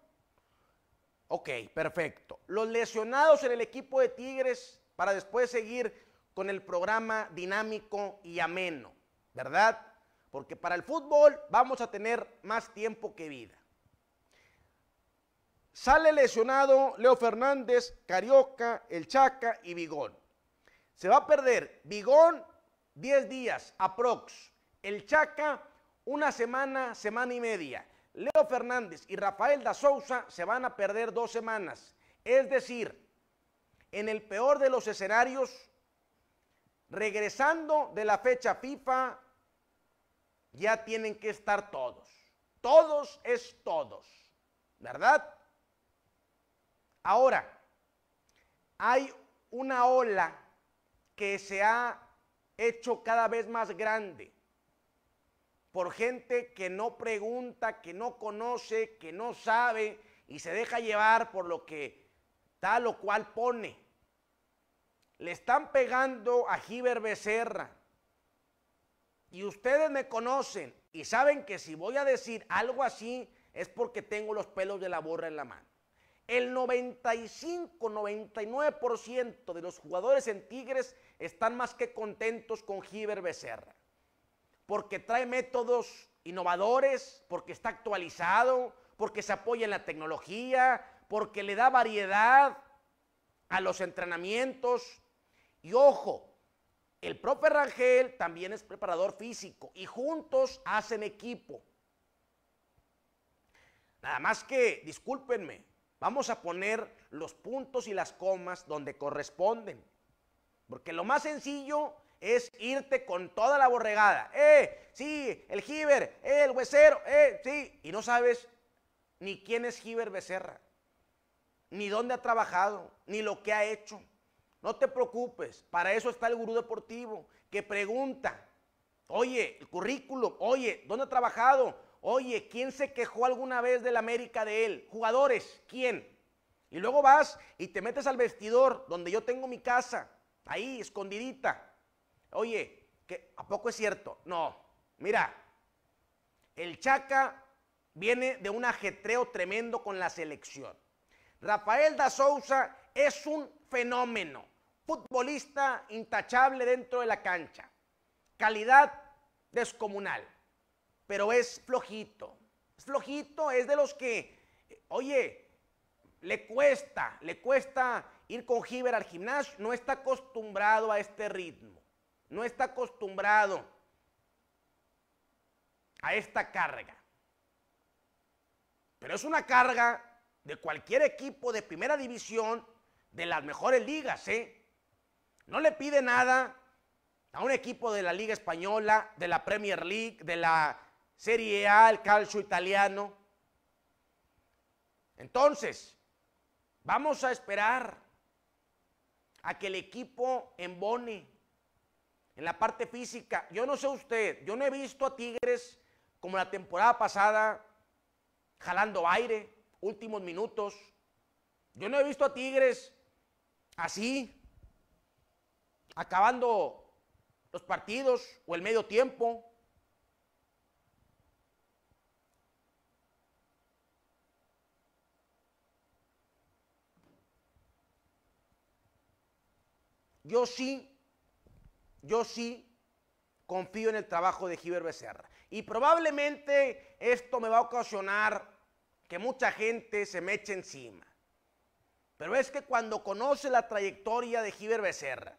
Ok, perfecto. Los lesionados en el equipo de Tigres para después seguir con el programa dinámico y ameno, ¿verdad? Porque para el fútbol vamos a tener más tiempo que vida. Sale lesionado Leo Fernández, Carioca, El Chaca y Bigón. Se va a perder Bigón 10 días aprox. El Chaca una semana, semana y media. Leo Fernández y Rafael da Souza se van a perder dos semanas. Es decir, en el peor de los escenarios, regresando de la fecha FIFA ya tienen que estar todos. Todos es todos, ¿verdad? Ahora, hay una ola que se ha hecho cada vez más grande por gente que no pregunta, que no conoce, que no sabe y se deja llevar por lo que tal o cual pone. Le están pegando a Jiver Becerra, y ustedes me conocen y saben que si voy a decir algo así es porque tengo los pelos de la borra en la mano. El 95-99% de los jugadores en Tigres están más que contentos con Giver Becerra. Porque trae métodos innovadores, porque está actualizado, porque se apoya en la tecnología, porque le da variedad a los entrenamientos. Y ojo, el profe Rangel también es preparador físico y juntos hacen equipo. Nada más que, discúlpenme, vamos a poner los puntos y las comas donde corresponden. Porque lo más sencillo es irte con toda la borregada. ¡Eh! Sí, el Giver, eh, el huesero, ¡eh! Sí. Y no sabes ni quién es Giver Becerra, ni dónde ha trabajado, ni lo que ha hecho. No te preocupes, para eso está el gurú deportivo, que pregunta, oye, el currículum, oye, ¿dónde ha trabajado? Oye, ¿quién se quejó alguna vez de la América de él? Jugadores, ¿quién? Y luego vas y te metes al vestidor donde yo tengo mi casa, ahí, escondidita. Oye, ¿que, ¿a poco es cierto? No, mira, el Chaca viene de un ajetreo tremendo con la selección. Rafael da Souza es un fenómeno futbolista intachable dentro de la cancha, calidad descomunal, pero es flojito. Es flojito, es de los que, oye, le cuesta, le cuesta ir con Giver al gimnasio, no está acostumbrado a este ritmo, no está acostumbrado a esta carga. Pero es una carga de cualquier equipo de primera división de las mejores ligas, ¿eh? No le pide nada a un equipo de la Liga Española, de la Premier League, de la Serie A, el calcio italiano. Entonces, vamos a esperar a que el equipo embone en la parte física. Yo no sé usted, yo no he visto a Tigres como la temporada pasada, jalando aire, últimos minutos. Yo no he visto a Tigres así, acabando los partidos o el medio tiempo. Yo sí, yo sí confío en el trabajo de Giver Becerra. Y probablemente esto me va a ocasionar que mucha gente se me eche encima. Pero es que cuando conoce la trayectoria de Giver Becerra,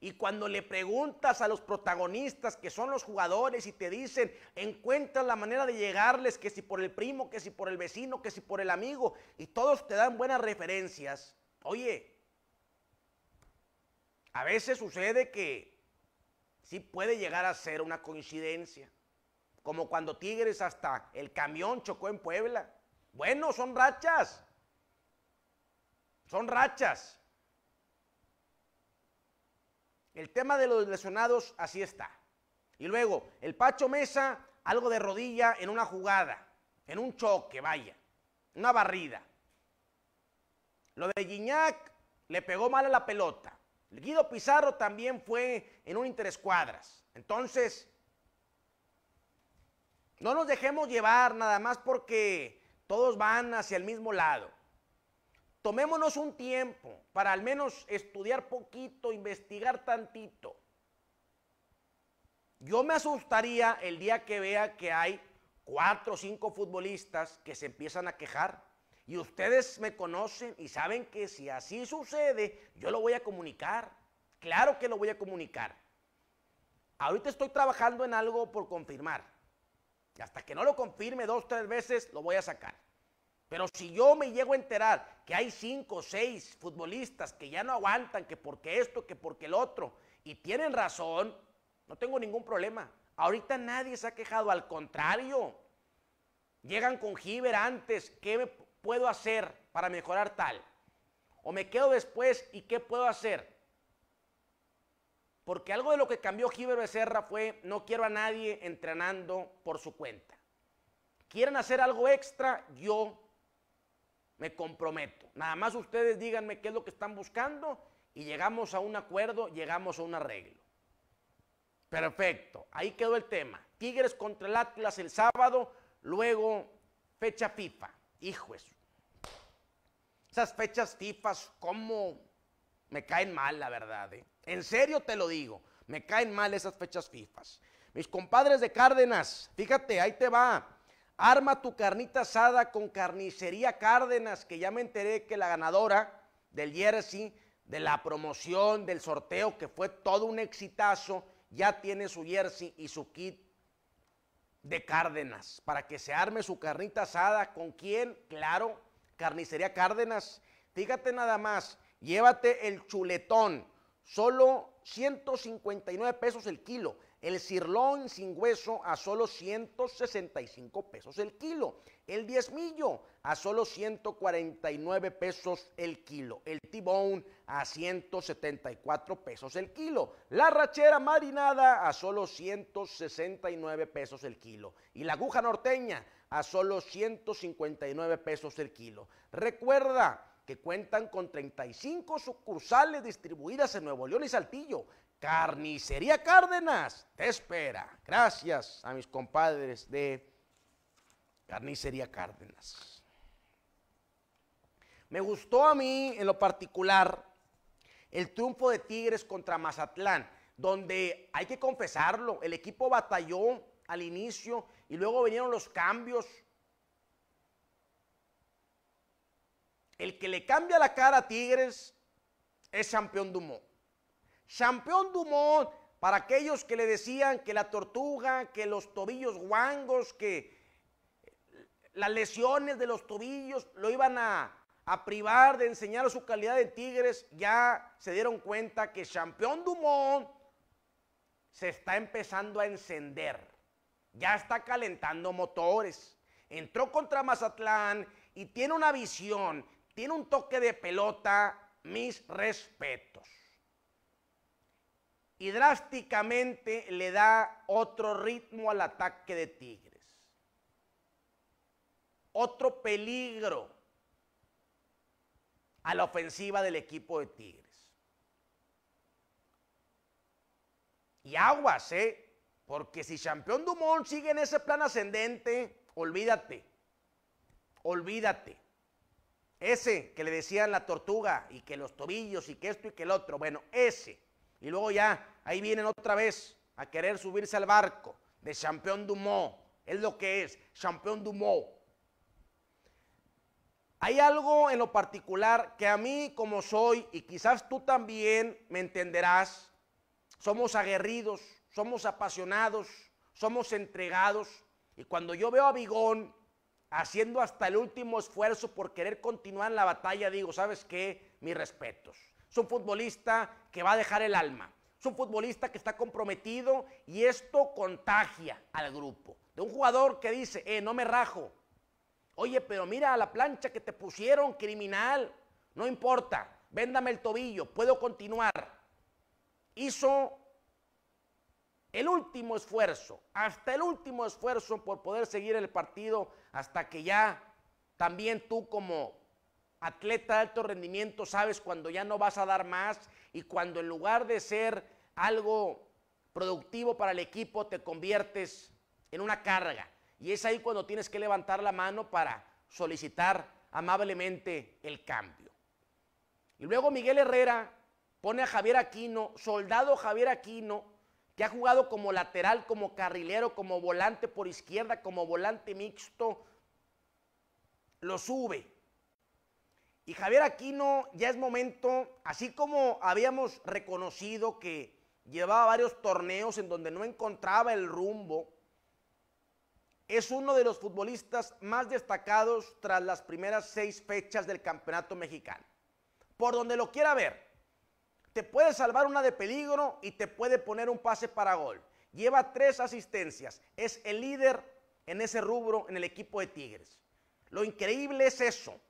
y cuando le preguntas a los protagonistas, que son los jugadores, y te dicen, encuentran la manera de llegarles, que si por el primo, que si por el vecino, que si por el amigo, y todos te dan buenas referencias. Oye, a veces sucede que sí puede llegar a ser una coincidencia, como cuando Tigres hasta el camión chocó en Puebla. Bueno, son rachas. Son rachas. El tema de los lesionados, así está. Y luego, el Pacho Mesa, algo de rodilla en una jugada, en un choque, vaya, una barrida. Lo de Giñac le pegó mal a la pelota. Guido Pizarro también fue en un interescuadras. Entonces, no nos dejemos llevar nada más porque todos van hacia el mismo lado tomémonos un tiempo para al menos estudiar poquito, investigar tantito. Yo me asustaría el día que vea que hay cuatro o cinco futbolistas que se empiezan a quejar. Y ustedes me conocen y saben que si así sucede, yo lo voy a comunicar. Claro que lo voy a comunicar. Ahorita estoy trabajando en algo por confirmar. Y hasta que no lo confirme dos, tres veces, lo voy a sacar. Pero si yo me llego a enterar que hay cinco o seis futbolistas que ya no aguantan, que porque esto, que porque el otro, y tienen razón, no tengo ningún problema. Ahorita nadie se ha quejado, al contrario. Llegan con Giver antes, ¿qué puedo hacer para mejorar tal? O me quedo después y ¿qué puedo hacer? Porque algo de lo que cambió Giver Becerra fue no quiero a nadie entrenando por su cuenta. ¿Quieren hacer algo extra? Yo me comprometo. Nada más ustedes díganme qué es lo que están buscando y llegamos a un acuerdo, llegamos a un arreglo. Perfecto, ahí quedó el tema. Tigres contra el Atlas el sábado, luego fecha FIFA. Hijo Esas fechas FIFA, ¿cómo me caen mal, la verdad? ¿eh? En serio te lo digo, me caen mal esas fechas FIFA. Mis compadres de Cárdenas, fíjate, ahí te va. Arma tu carnita asada con carnicería Cárdenas, que ya me enteré que la ganadora del jersey, de la promoción, del sorteo, que fue todo un exitazo, ya tiene su jersey y su kit de Cárdenas, para que se arme su carnita asada. ¿Con quién? Claro, carnicería Cárdenas. Fíjate nada más, llévate el chuletón, solo 159 pesos el kilo. El cirlón sin hueso a solo 165 pesos el kilo. El diezmillo a solo 149 pesos el kilo. El tibón a 174 pesos el kilo. La rachera marinada a solo 169 pesos el kilo. Y la aguja norteña a solo 159 pesos el kilo. Recuerda que cuentan con 35 sucursales distribuidas en Nuevo León y Saltillo Carnicería Cárdenas te espera. Gracias a mis compadres de Carnicería Cárdenas. Me gustó a mí en lo particular el triunfo de Tigres contra Mazatlán, donde hay que confesarlo, el equipo batalló al inicio y luego vinieron los cambios. El que le cambia la cara a Tigres es campeón Dumont. Champion Dumont, para aquellos que le decían que la tortuga, que los tobillos guangos, que las lesiones de los tobillos lo iban a, privar de enseñar su calidad de Tigres, ya se dieron cuenta que Champion Dumont se está empezando a encender. Ya está calentando motores. Entró contra Mazatlán y tiene una visión, tiene un toque de pelota. Mis respetos y drásticamente le da otro ritmo al ataque de Tigres. Otro peligro a la ofensiva del equipo de Tigres. Y aguas, ¿eh? Porque si Champion Dumont sigue en ese plan ascendente, olvídate. Olvídate. Ese que le decían la tortuga y que los tobillos y que esto y que el otro. Bueno, ese y luego ya, ahí vienen otra vez a querer subirse al barco de Champion Dumont. Es lo que es, Champion Dumont. Hay algo en lo particular que a mí como soy, y quizás tú también me entenderás, somos aguerridos, somos apasionados, somos entregados. Y cuando yo veo a Bigón haciendo hasta el último esfuerzo por querer continuar en la batalla, digo, ¿sabes qué? Mis respetos. Es un futbolista que va a dejar el alma. Es un futbolista que está comprometido y esto contagia al grupo. De un jugador que dice, eh, no me rajo. Oye, pero mira la plancha que te pusieron, criminal. No importa, véndame el tobillo, puedo continuar. Hizo el último esfuerzo, hasta el último esfuerzo por poder seguir el partido hasta que ya también tú como atleta de alto rendimiento sabes cuando ya no vas a dar más y cuando en lugar de ser algo productivo para el equipo te conviertes en una carga. Y es ahí cuando tienes que levantar la mano para solicitar amablemente el cambio. Y luego Miguel Herrera pone a Javier Aquino, soldado Javier Aquino, que ha jugado como lateral, como carrilero, como volante por izquierda, como volante mixto, lo sube y Javier Aquino ya es momento, así como habíamos reconocido que llevaba varios torneos en donde no encontraba el rumbo, es uno de los futbolistas más destacados tras las primeras seis fechas del campeonato mexicano. Por donde lo quiera ver, te puede salvar una de peligro y te puede poner un pase para gol. Lleva tres asistencias, es el líder en ese rubro en el equipo de Tigres. Lo increíble es eso,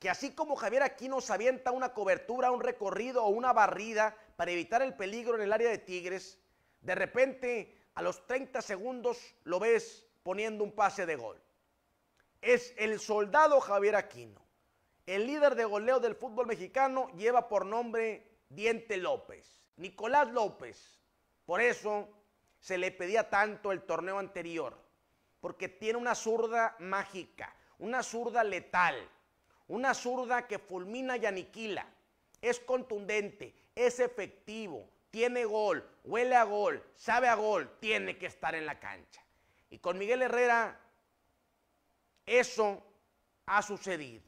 que así como Javier Aquino se avienta una cobertura, un recorrido o una barrida para evitar el peligro en el área de Tigres, de repente a los 30 segundos lo ves poniendo un pase de gol. Es el soldado Javier Aquino. El líder de goleo del fútbol mexicano lleva por nombre Diente López, Nicolás López. Por eso se le pedía tanto el torneo anterior, porque tiene una zurda mágica, una zurda letal una zurda que fulmina y aniquila. Es contundente, es efectivo, tiene gol, huele a gol, sabe a gol, tiene que estar en la cancha. Y con Miguel Herrera eso ha sucedido.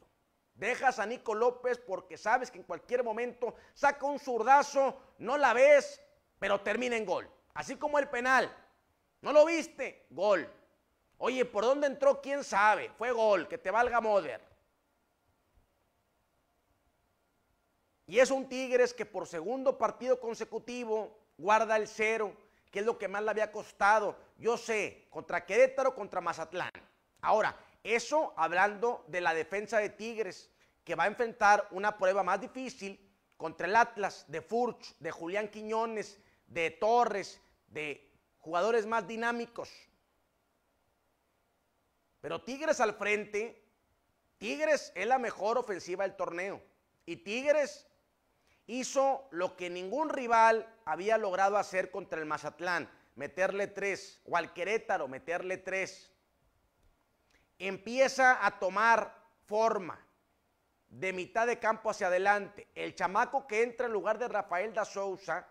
Dejas a Nico López porque sabes que en cualquier momento saca un zurdazo, no la ves, pero termina en gol. Así como el penal. No lo viste, gol. Oye, ¿por dónde entró? ¿Quién sabe? Fue gol, que te valga Moder. Y es un Tigres que por segundo partido consecutivo guarda el cero, que es lo que más le había costado, yo sé, contra Querétaro, contra Mazatlán. Ahora, eso hablando de la defensa de Tigres, que va a enfrentar una prueba más difícil contra el Atlas de Furch, de Julián Quiñones, de Torres, de jugadores más dinámicos. Pero Tigres al frente, Tigres es la mejor ofensiva del torneo. Y Tigres hizo lo que ningún rival había logrado hacer contra el Mazatlán, meterle tres, o al Querétaro, meterle tres. Empieza a tomar forma de mitad de campo hacia adelante. El chamaco que entra en lugar de Rafael da Souza,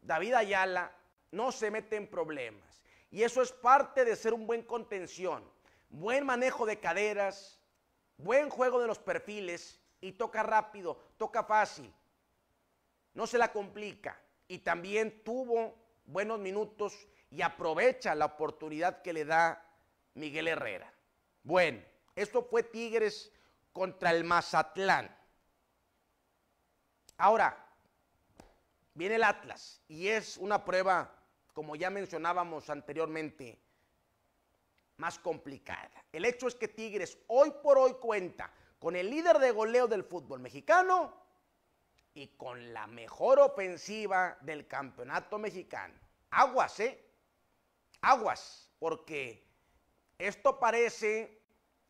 David Ayala, no se mete en problemas. Y eso es parte de ser un buen contención, buen manejo de caderas, buen juego de los perfiles y toca rápido, toca fácil no se la complica y también tuvo buenos minutos y aprovecha la oportunidad que le da Miguel Herrera. Bueno, esto fue Tigres contra el Mazatlán. Ahora, viene el Atlas y es una prueba, como ya mencionábamos anteriormente, más complicada. El hecho es que Tigres hoy por hoy cuenta con el líder de goleo del fútbol mexicano, y con la mejor ofensiva del campeonato mexicano. Aguas, ¿eh? Aguas, porque esto parece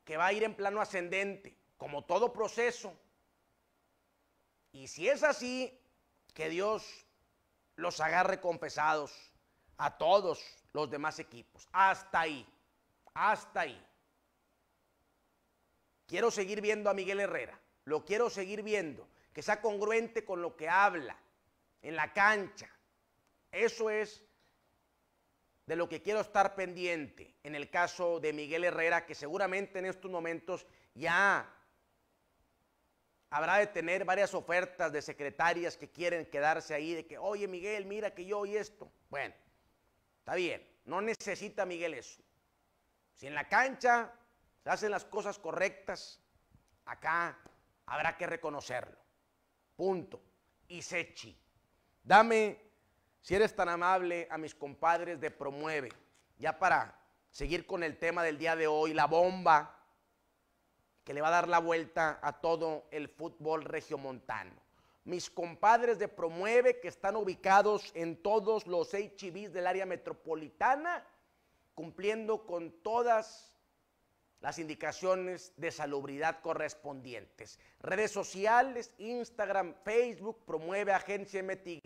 que va a ir en plano ascendente, como todo proceso. Y si es así, que Dios los agarre confesados a todos los demás equipos. Hasta ahí, hasta ahí. Quiero seguir viendo a Miguel Herrera, lo quiero seguir viendo que sea congruente con lo que habla en la cancha. Eso es de lo que quiero estar pendiente en el caso de Miguel Herrera, que seguramente en estos momentos ya habrá de tener varias ofertas de secretarias que quieren quedarse ahí, de que, oye Miguel, mira que yo y esto. Bueno, está bien, no necesita Miguel eso. Si en la cancha se hacen las cosas correctas, acá habrá que reconocerlo. Punto. Y Sechi. Dame, si eres tan amable, a mis compadres de Promueve. Ya para seguir con el tema del día de hoy, la bomba que le va a dar la vuelta a todo el fútbol regiomontano. Mis compadres de Promueve, que están ubicados en todos los HIVs del área metropolitana, cumpliendo con todas las indicaciones de salubridad correspondientes. Redes sociales, Instagram, Facebook, promueve Agencia MTY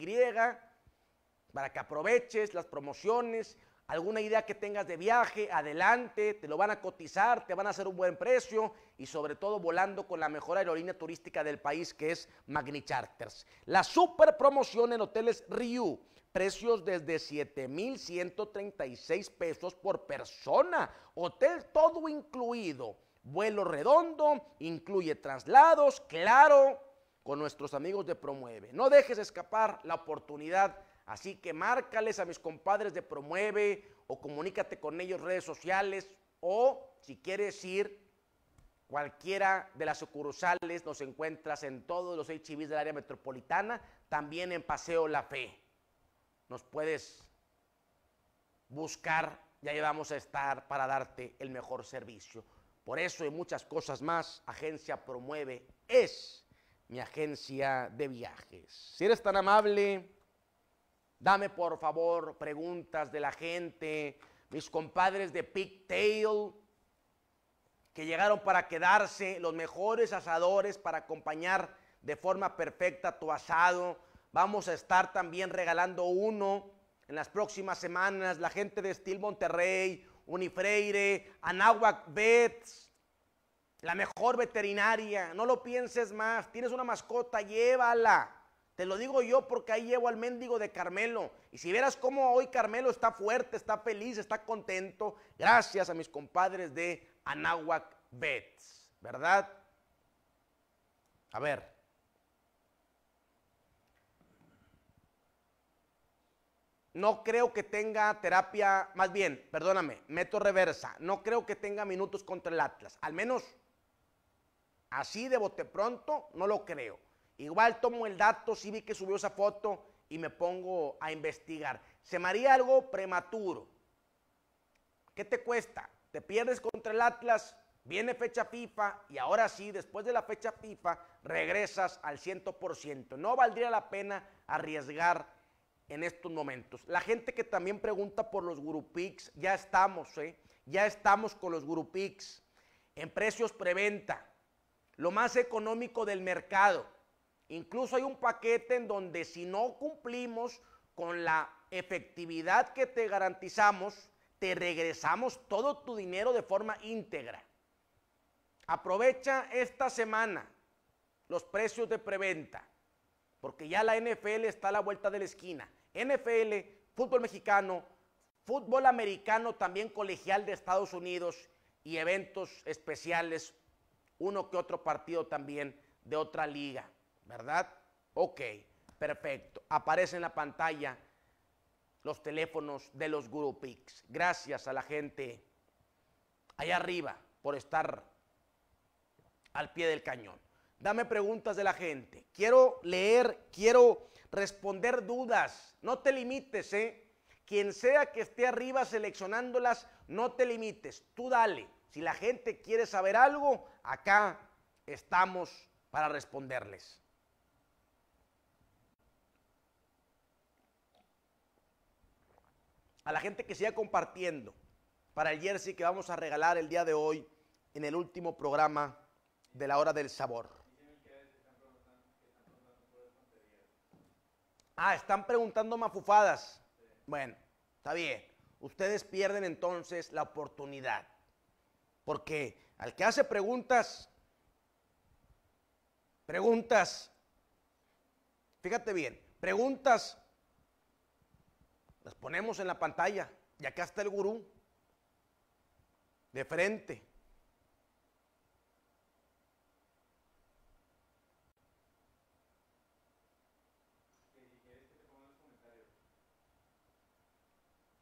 para que aproveches las promociones alguna idea que tengas de viaje, adelante, te lo van a cotizar, te van a hacer un buen precio y sobre todo volando con la mejor aerolínea turística del país que es Magni Charters. La super promoción en hoteles Ryu, precios desde 7,136 pesos por persona, hotel todo incluido, vuelo redondo, incluye traslados, claro, con nuestros amigos de Promueve. No dejes escapar la oportunidad Así que márcales a mis compadres de Promueve o comunícate con ellos redes sociales o si quieres ir cualquiera de las sucursales nos encuentras en todos los HIVs del área metropolitana, también en Paseo La Fe. Nos puedes buscar y llevamos a estar para darte el mejor servicio. Por eso y muchas cosas más, Agencia Promueve es mi agencia de viajes. Si eres tan amable, Dame por favor preguntas de la gente, mis compadres de Pigtail, que llegaron para quedarse, los mejores asadores para acompañar de forma perfecta tu asado. Vamos a estar también regalando uno en las próximas semanas. La gente de Steel Monterrey, Unifreire, Anahuac Vets, la mejor veterinaria. No lo pienses más. Tienes una mascota, llévala. Te lo digo yo porque ahí llevo al mendigo de Carmelo. Y si vieras cómo hoy Carmelo está fuerte, está feliz, está contento, gracias a mis compadres de Anahuac Bets, ¿verdad? A ver. No creo que tenga terapia, más bien, perdóname, meto reversa. No creo que tenga minutos contra el Atlas. Al menos así de bote pronto, no lo creo. Igual tomo el dato, si sí vi que subió esa foto y me pongo a investigar. Se maría algo prematuro. ¿Qué te cuesta? Te pierdes contra el Atlas, viene fecha FIFA y ahora sí, después de la fecha FIFA, regresas al 100%. No valdría la pena arriesgar en estos momentos. La gente que también pregunta por los groupix. ya estamos, ¿eh? ya estamos con los groupix. en precios preventa, lo más económico del mercado. Incluso hay un paquete en donde si no cumplimos con la efectividad que te garantizamos, te regresamos todo tu dinero de forma íntegra. Aprovecha esta semana los precios de preventa, porque ya la NFL está a la vuelta de la esquina. NFL, fútbol mexicano, fútbol americano también colegial de Estados Unidos y eventos especiales, uno que otro partido también de otra liga. ¿verdad? Ok, perfecto. Aparece en la pantalla los teléfonos de los Guru Gracias a la gente allá arriba por estar al pie del cañón. Dame preguntas de la gente. Quiero leer, quiero responder dudas. No te limites, ¿eh? Quien sea que esté arriba seleccionándolas, no te limites. Tú dale. Si la gente quiere saber algo, acá estamos para responderles. a la gente que siga compartiendo para el jersey que vamos a regalar el día de hoy en el último programa de la hora del sabor. Ah, están preguntando mafufadas. Bueno, está bien. Ustedes pierden entonces la oportunidad. Porque al que hace preguntas, preguntas, fíjate bien, preguntas las ponemos en la pantalla y acá está el gurú, de frente.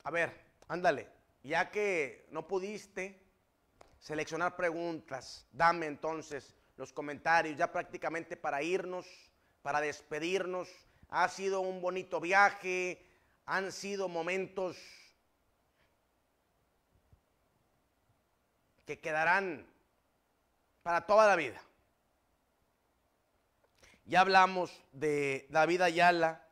A ver, ándale, ya que no pudiste seleccionar preguntas, dame entonces los comentarios, ya prácticamente para irnos, para despedirnos. Ha sido un bonito viaje, han sido momentos que quedarán para toda la vida. Ya hablamos de David Ayala,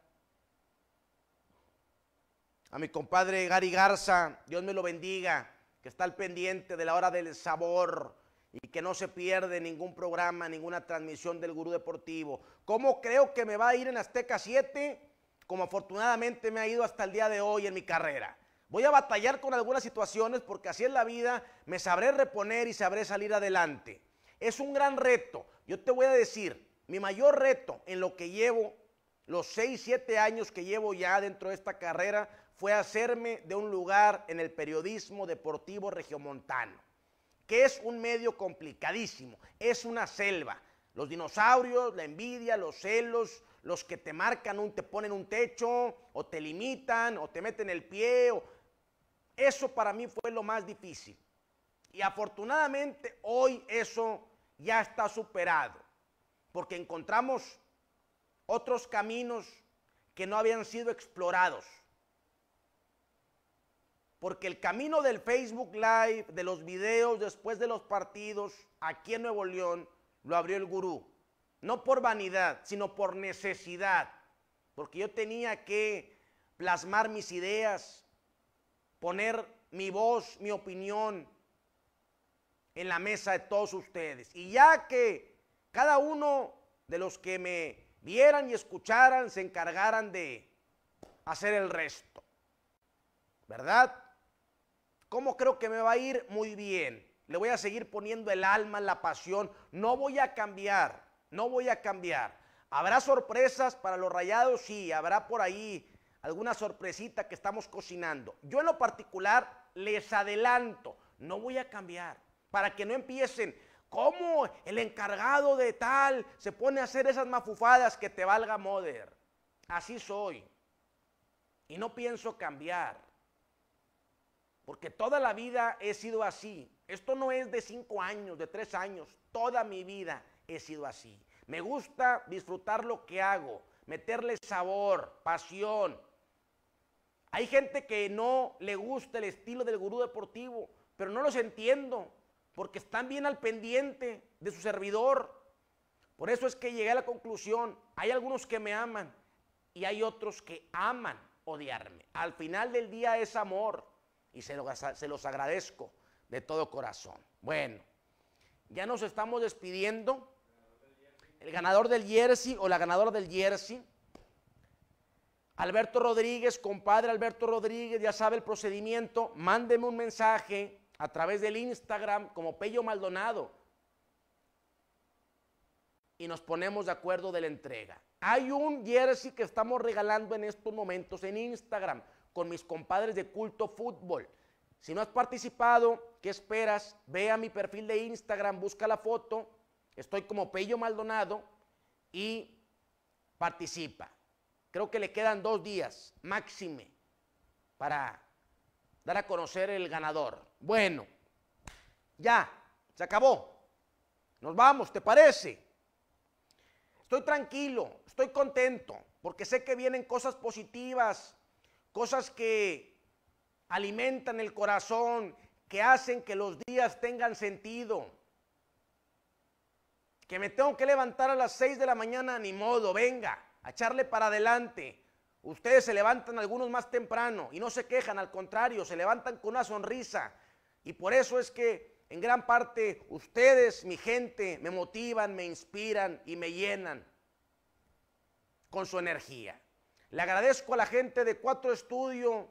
a mi compadre Gary Garza, Dios me lo bendiga, que está al pendiente de la hora del sabor y que no se pierde ningún programa, ninguna transmisión del Gurú Deportivo. ¿Cómo creo que me va a ir en Azteca 7? como afortunadamente me ha ido hasta el día de hoy en mi carrera. Voy a batallar con algunas situaciones porque así es la vida, me sabré reponer y sabré salir adelante. Es un gran reto. Yo te voy a decir, mi mayor reto en lo que llevo, los 6, 7 años que llevo ya dentro de esta carrera, fue hacerme de un lugar en el periodismo deportivo regiomontano, que es un medio complicadísimo, es una selva. Los dinosaurios, la envidia, los celos, los que te marcan un, te ponen un techo, o te limitan, o te meten el pie. Eso para mí fue lo más difícil. Y afortunadamente hoy eso ya está superado, porque encontramos otros caminos que no habían sido explorados. Porque el camino del Facebook Live, de los videos después de los partidos, aquí en Nuevo León, lo abrió el gurú no por vanidad, sino por necesidad, porque yo tenía que plasmar mis ideas, poner mi voz, mi opinión en la mesa de todos ustedes. Y ya que cada uno de los que me vieran y escucharan se encargaran de hacer el resto, ¿verdad? ¿Cómo creo que me va a ir? Muy bien. Le voy a seguir poniendo el alma, la pasión. No voy a cambiar no voy a cambiar. Habrá sorpresas para los rayados, sí, habrá por ahí alguna sorpresita que estamos cocinando. Yo en lo particular les adelanto, no voy a cambiar, para que no empiecen, ¿cómo el encargado de tal se pone a hacer esas mafufadas que te valga moder? Así soy. Y no pienso cambiar, porque toda la vida he sido así. Esto no es de cinco años, de tres años, toda mi vida he sido así. Me gusta disfrutar lo que hago, meterle sabor, pasión. Hay gente que no le gusta el estilo del gurú deportivo, pero no los entiendo, porque están bien al pendiente de su servidor. Por eso es que llegué a la conclusión, hay algunos que me aman y hay otros que aman odiarme. Al final del día es amor y se, se los agradezco de todo corazón. Bueno, ya nos estamos despidiendo el ganador del jersey o la ganadora del jersey. Alberto Rodríguez, compadre Alberto Rodríguez, ya sabe el procedimiento, mándeme un mensaje a través del Instagram como Pello Maldonado y nos ponemos de acuerdo de la entrega. Hay un jersey que estamos regalando en estos momentos en Instagram con mis compadres de Culto Fútbol. Si no has participado, ¿qué esperas? Ve a mi perfil de Instagram, busca la foto Estoy como Pello Maldonado y participa. Creo que le quedan dos días máxime para dar a conocer el ganador. Bueno, ya, se acabó. Nos vamos, ¿te parece? Estoy tranquilo, estoy contento, porque sé que vienen cosas positivas, cosas que alimentan el corazón, que hacen que los días tengan sentido que me tengo que levantar a las 6 de la mañana, ni modo, venga, a echarle para adelante. Ustedes se levantan algunos más temprano y no se quejan, al contrario, se levantan con una sonrisa. Y por eso es que en gran parte ustedes, mi gente, me motivan, me inspiran y me llenan con su energía. Le agradezco a la gente de Cuatro Estudios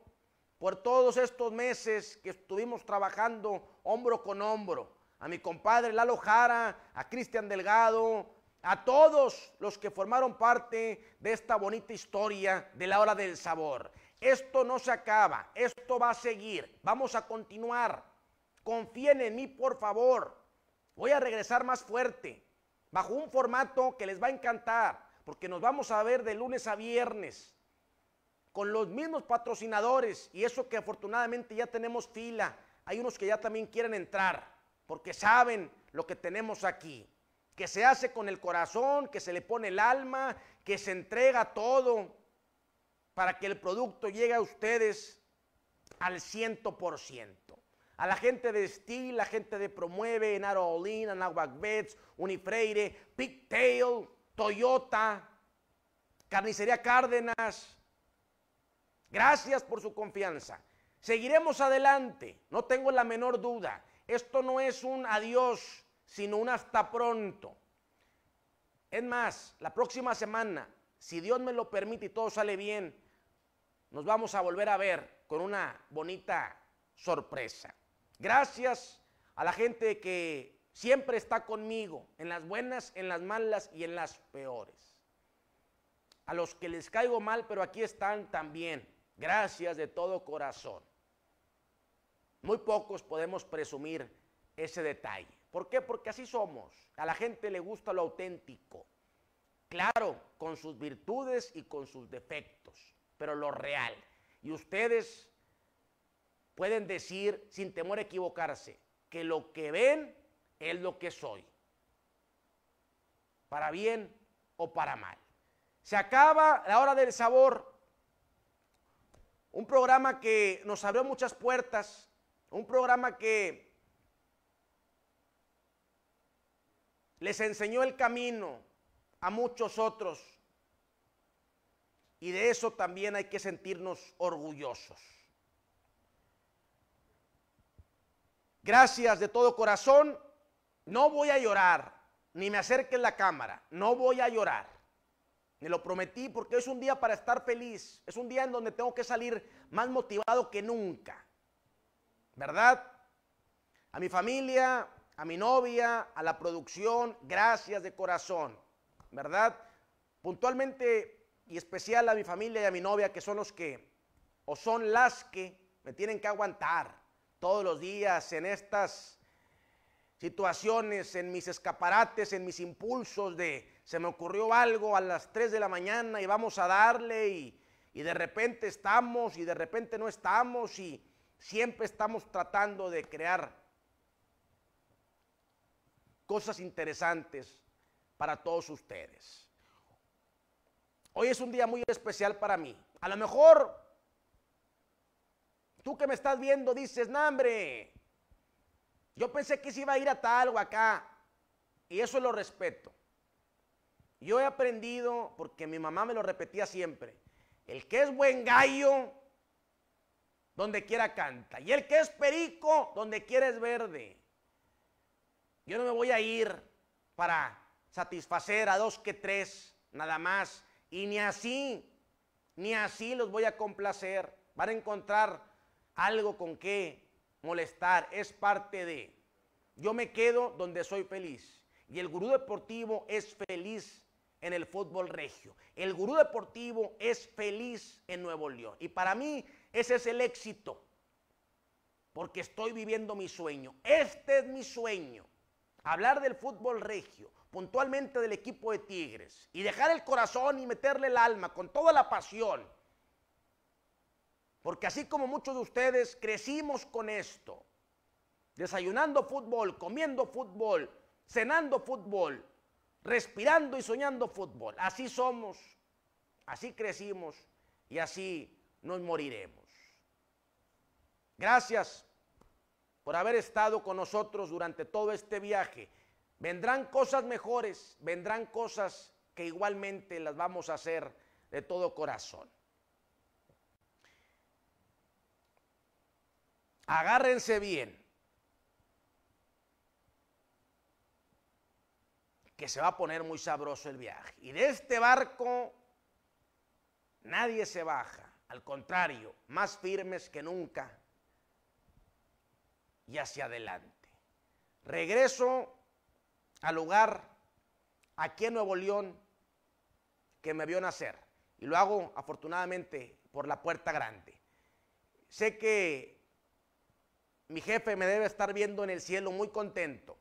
por todos estos meses que estuvimos trabajando hombro con hombro a mi compadre Lalo Jara, a Cristian Delgado, a todos los que formaron parte de esta bonita historia de la hora del sabor. Esto no se acaba, esto va a seguir, vamos a continuar. Confíen en mí, por favor. Voy a regresar más fuerte, bajo un formato que les va a encantar, porque nos vamos a ver de lunes a viernes, con los mismos patrocinadores, y eso que afortunadamente ya tenemos fila, hay unos que ya también quieren entrar porque saben lo que tenemos aquí, que se hace con el corazón, que se le pone el alma, que se entrega todo para que el producto llegue a ustedes al ciento por ciento. A la gente de Steel, la gente de Promueve, Enaro Olin, en Bets, Unifreire, Pigtail, Toyota, Carnicería Cárdenas. Gracias por su confianza. Seguiremos adelante, no tengo la menor duda. Esto no es un adiós, sino un hasta pronto. Es más, la próxima semana, si Dios me lo permite y todo sale bien, nos vamos a volver a ver con una bonita sorpresa. Gracias a la gente que siempre está conmigo, en las buenas, en las malas y en las peores. A los que les caigo mal, pero aquí están también. Gracias de todo corazón. Muy pocos podemos presumir ese detalle. ¿Por qué? Porque así somos. A la gente le gusta lo auténtico. Claro, con sus virtudes y con sus defectos, pero lo real. Y ustedes pueden decir, sin temor a equivocarse, que lo que ven es lo que soy. Para bien o para mal. Se acaba la hora del sabor. Un programa que nos abrió muchas puertas, un programa que les enseñó el camino a muchos otros. Y de eso también hay que sentirnos orgullosos. Gracias de todo corazón. No voy a llorar, ni me en la cámara. No voy a llorar. Me lo prometí porque es un día para estar feliz. Es un día en donde tengo que salir más motivado que nunca. ¿verdad? A mi familia, a mi novia, a la producción, gracias de corazón, ¿verdad? Puntualmente y especial a mi familia y a mi novia, que son los que, o son las que me tienen que aguantar todos los días en estas situaciones, en mis escaparates, en mis impulsos de se me ocurrió algo a las 3 de la mañana y vamos a darle y, y de repente estamos y de repente no estamos y, Siempre estamos tratando de crear cosas interesantes para todos ustedes. Hoy es un día muy especial para mí. A lo mejor tú que me estás viendo dices, no, yo pensé que se iba a ir a tal o acá. Y eso lo respeto. Yo he aprendido, porque mi mamá me lo repetía siempre, el que es buen gallo donde quiera canta. Y el que es perico, donde quiera es verde. Yo no me voy a ir para satisfacer a dos que tres, nada más. Y ni así, ni así los voy a complacer. Van a encontrar algo con que molestar. Es parte de. Yo me quedo donde soy feliz. Y el gurú deportivo es feliz en el fútbol regio. El gurú deportivo es feliz en Nuevo León. Y para mí ese es el éxito. Porque estoy viviendo mi sueño. Este es mi sueño. Hablar del fútbol regio, puntualmente del equipo de Tigres, y dejar el corazón y meterle el alma con toda la pasión. Porque así como muchos de ustedes crecimos con esto, desayunando fútbol, comiendo fútbol, cenando fútbol, respirando y soñando fútbol. Así somos, así crecimos y así nos moriremos. Gracias por haber estado con nosotros durante todo este viaje. Vendrán cosas mejores, vendrán cosas que igualmente las vamos a hacer de todo corazón. Agárrense bien, que se va a poner muy sabroso el viaje. Y de este barco nadie se baja, al contrario, más firmes que nunca y hacia adelante. Regreso al lugar aquí en Nuevo León que me vio nacer y lo hago afortunadamente por la puerta grande. Sé que mi jefe me debe estar viendo en el cielo muy contento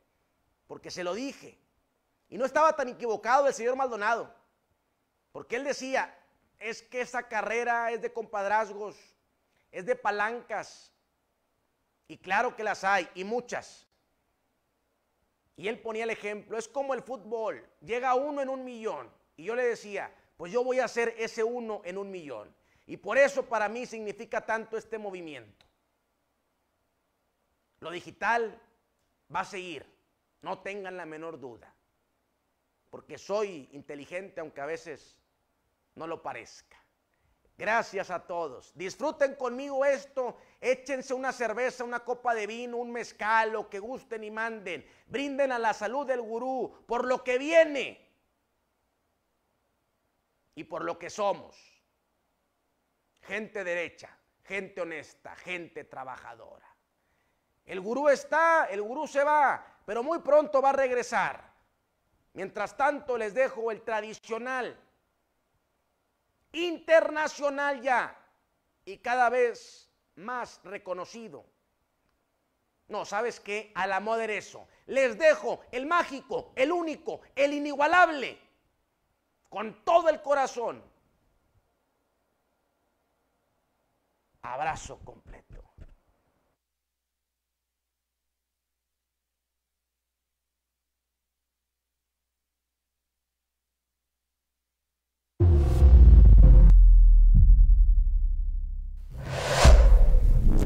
porque se lo dije. Y no estaba tan equivocado el señor Maldonado, porque él decía, es que esa carrera es de compadrazgos, es de palancas, y claro que las hay, y muchas. Y él ponía el ejemplo, es como el fútbol, llega uno en un millón. Y yo le decía, pues yo voy a ser ese uno en un millón. Y por eso para mí significa tanto este movimiento. Lo digital va a seguir, no tengan la menor duda. Porque soy inteligente aunque a veces no lo parezca. Gracias a todos. Disfruten conmigo esto. Échense una cerveza, una copa de vino, un mezcal, lo que gusten y manden. Brinden a la salud del gurú por lo que viene y por lo que somos. Gente derecha, gente honesta, gente trabajadora. El gurú está, el gurú se va, pero muy pronto va a regresar. Mientras tanto les dejo el tradicional internacional ya y cada vez más reconocido. No, ¿sabes que A la moderezo eso. Les dejo el mágico, el único, el inigualable, con todo el corazón. Abrazo completo.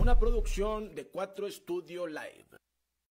Una producción de Cuatro Estudios Live.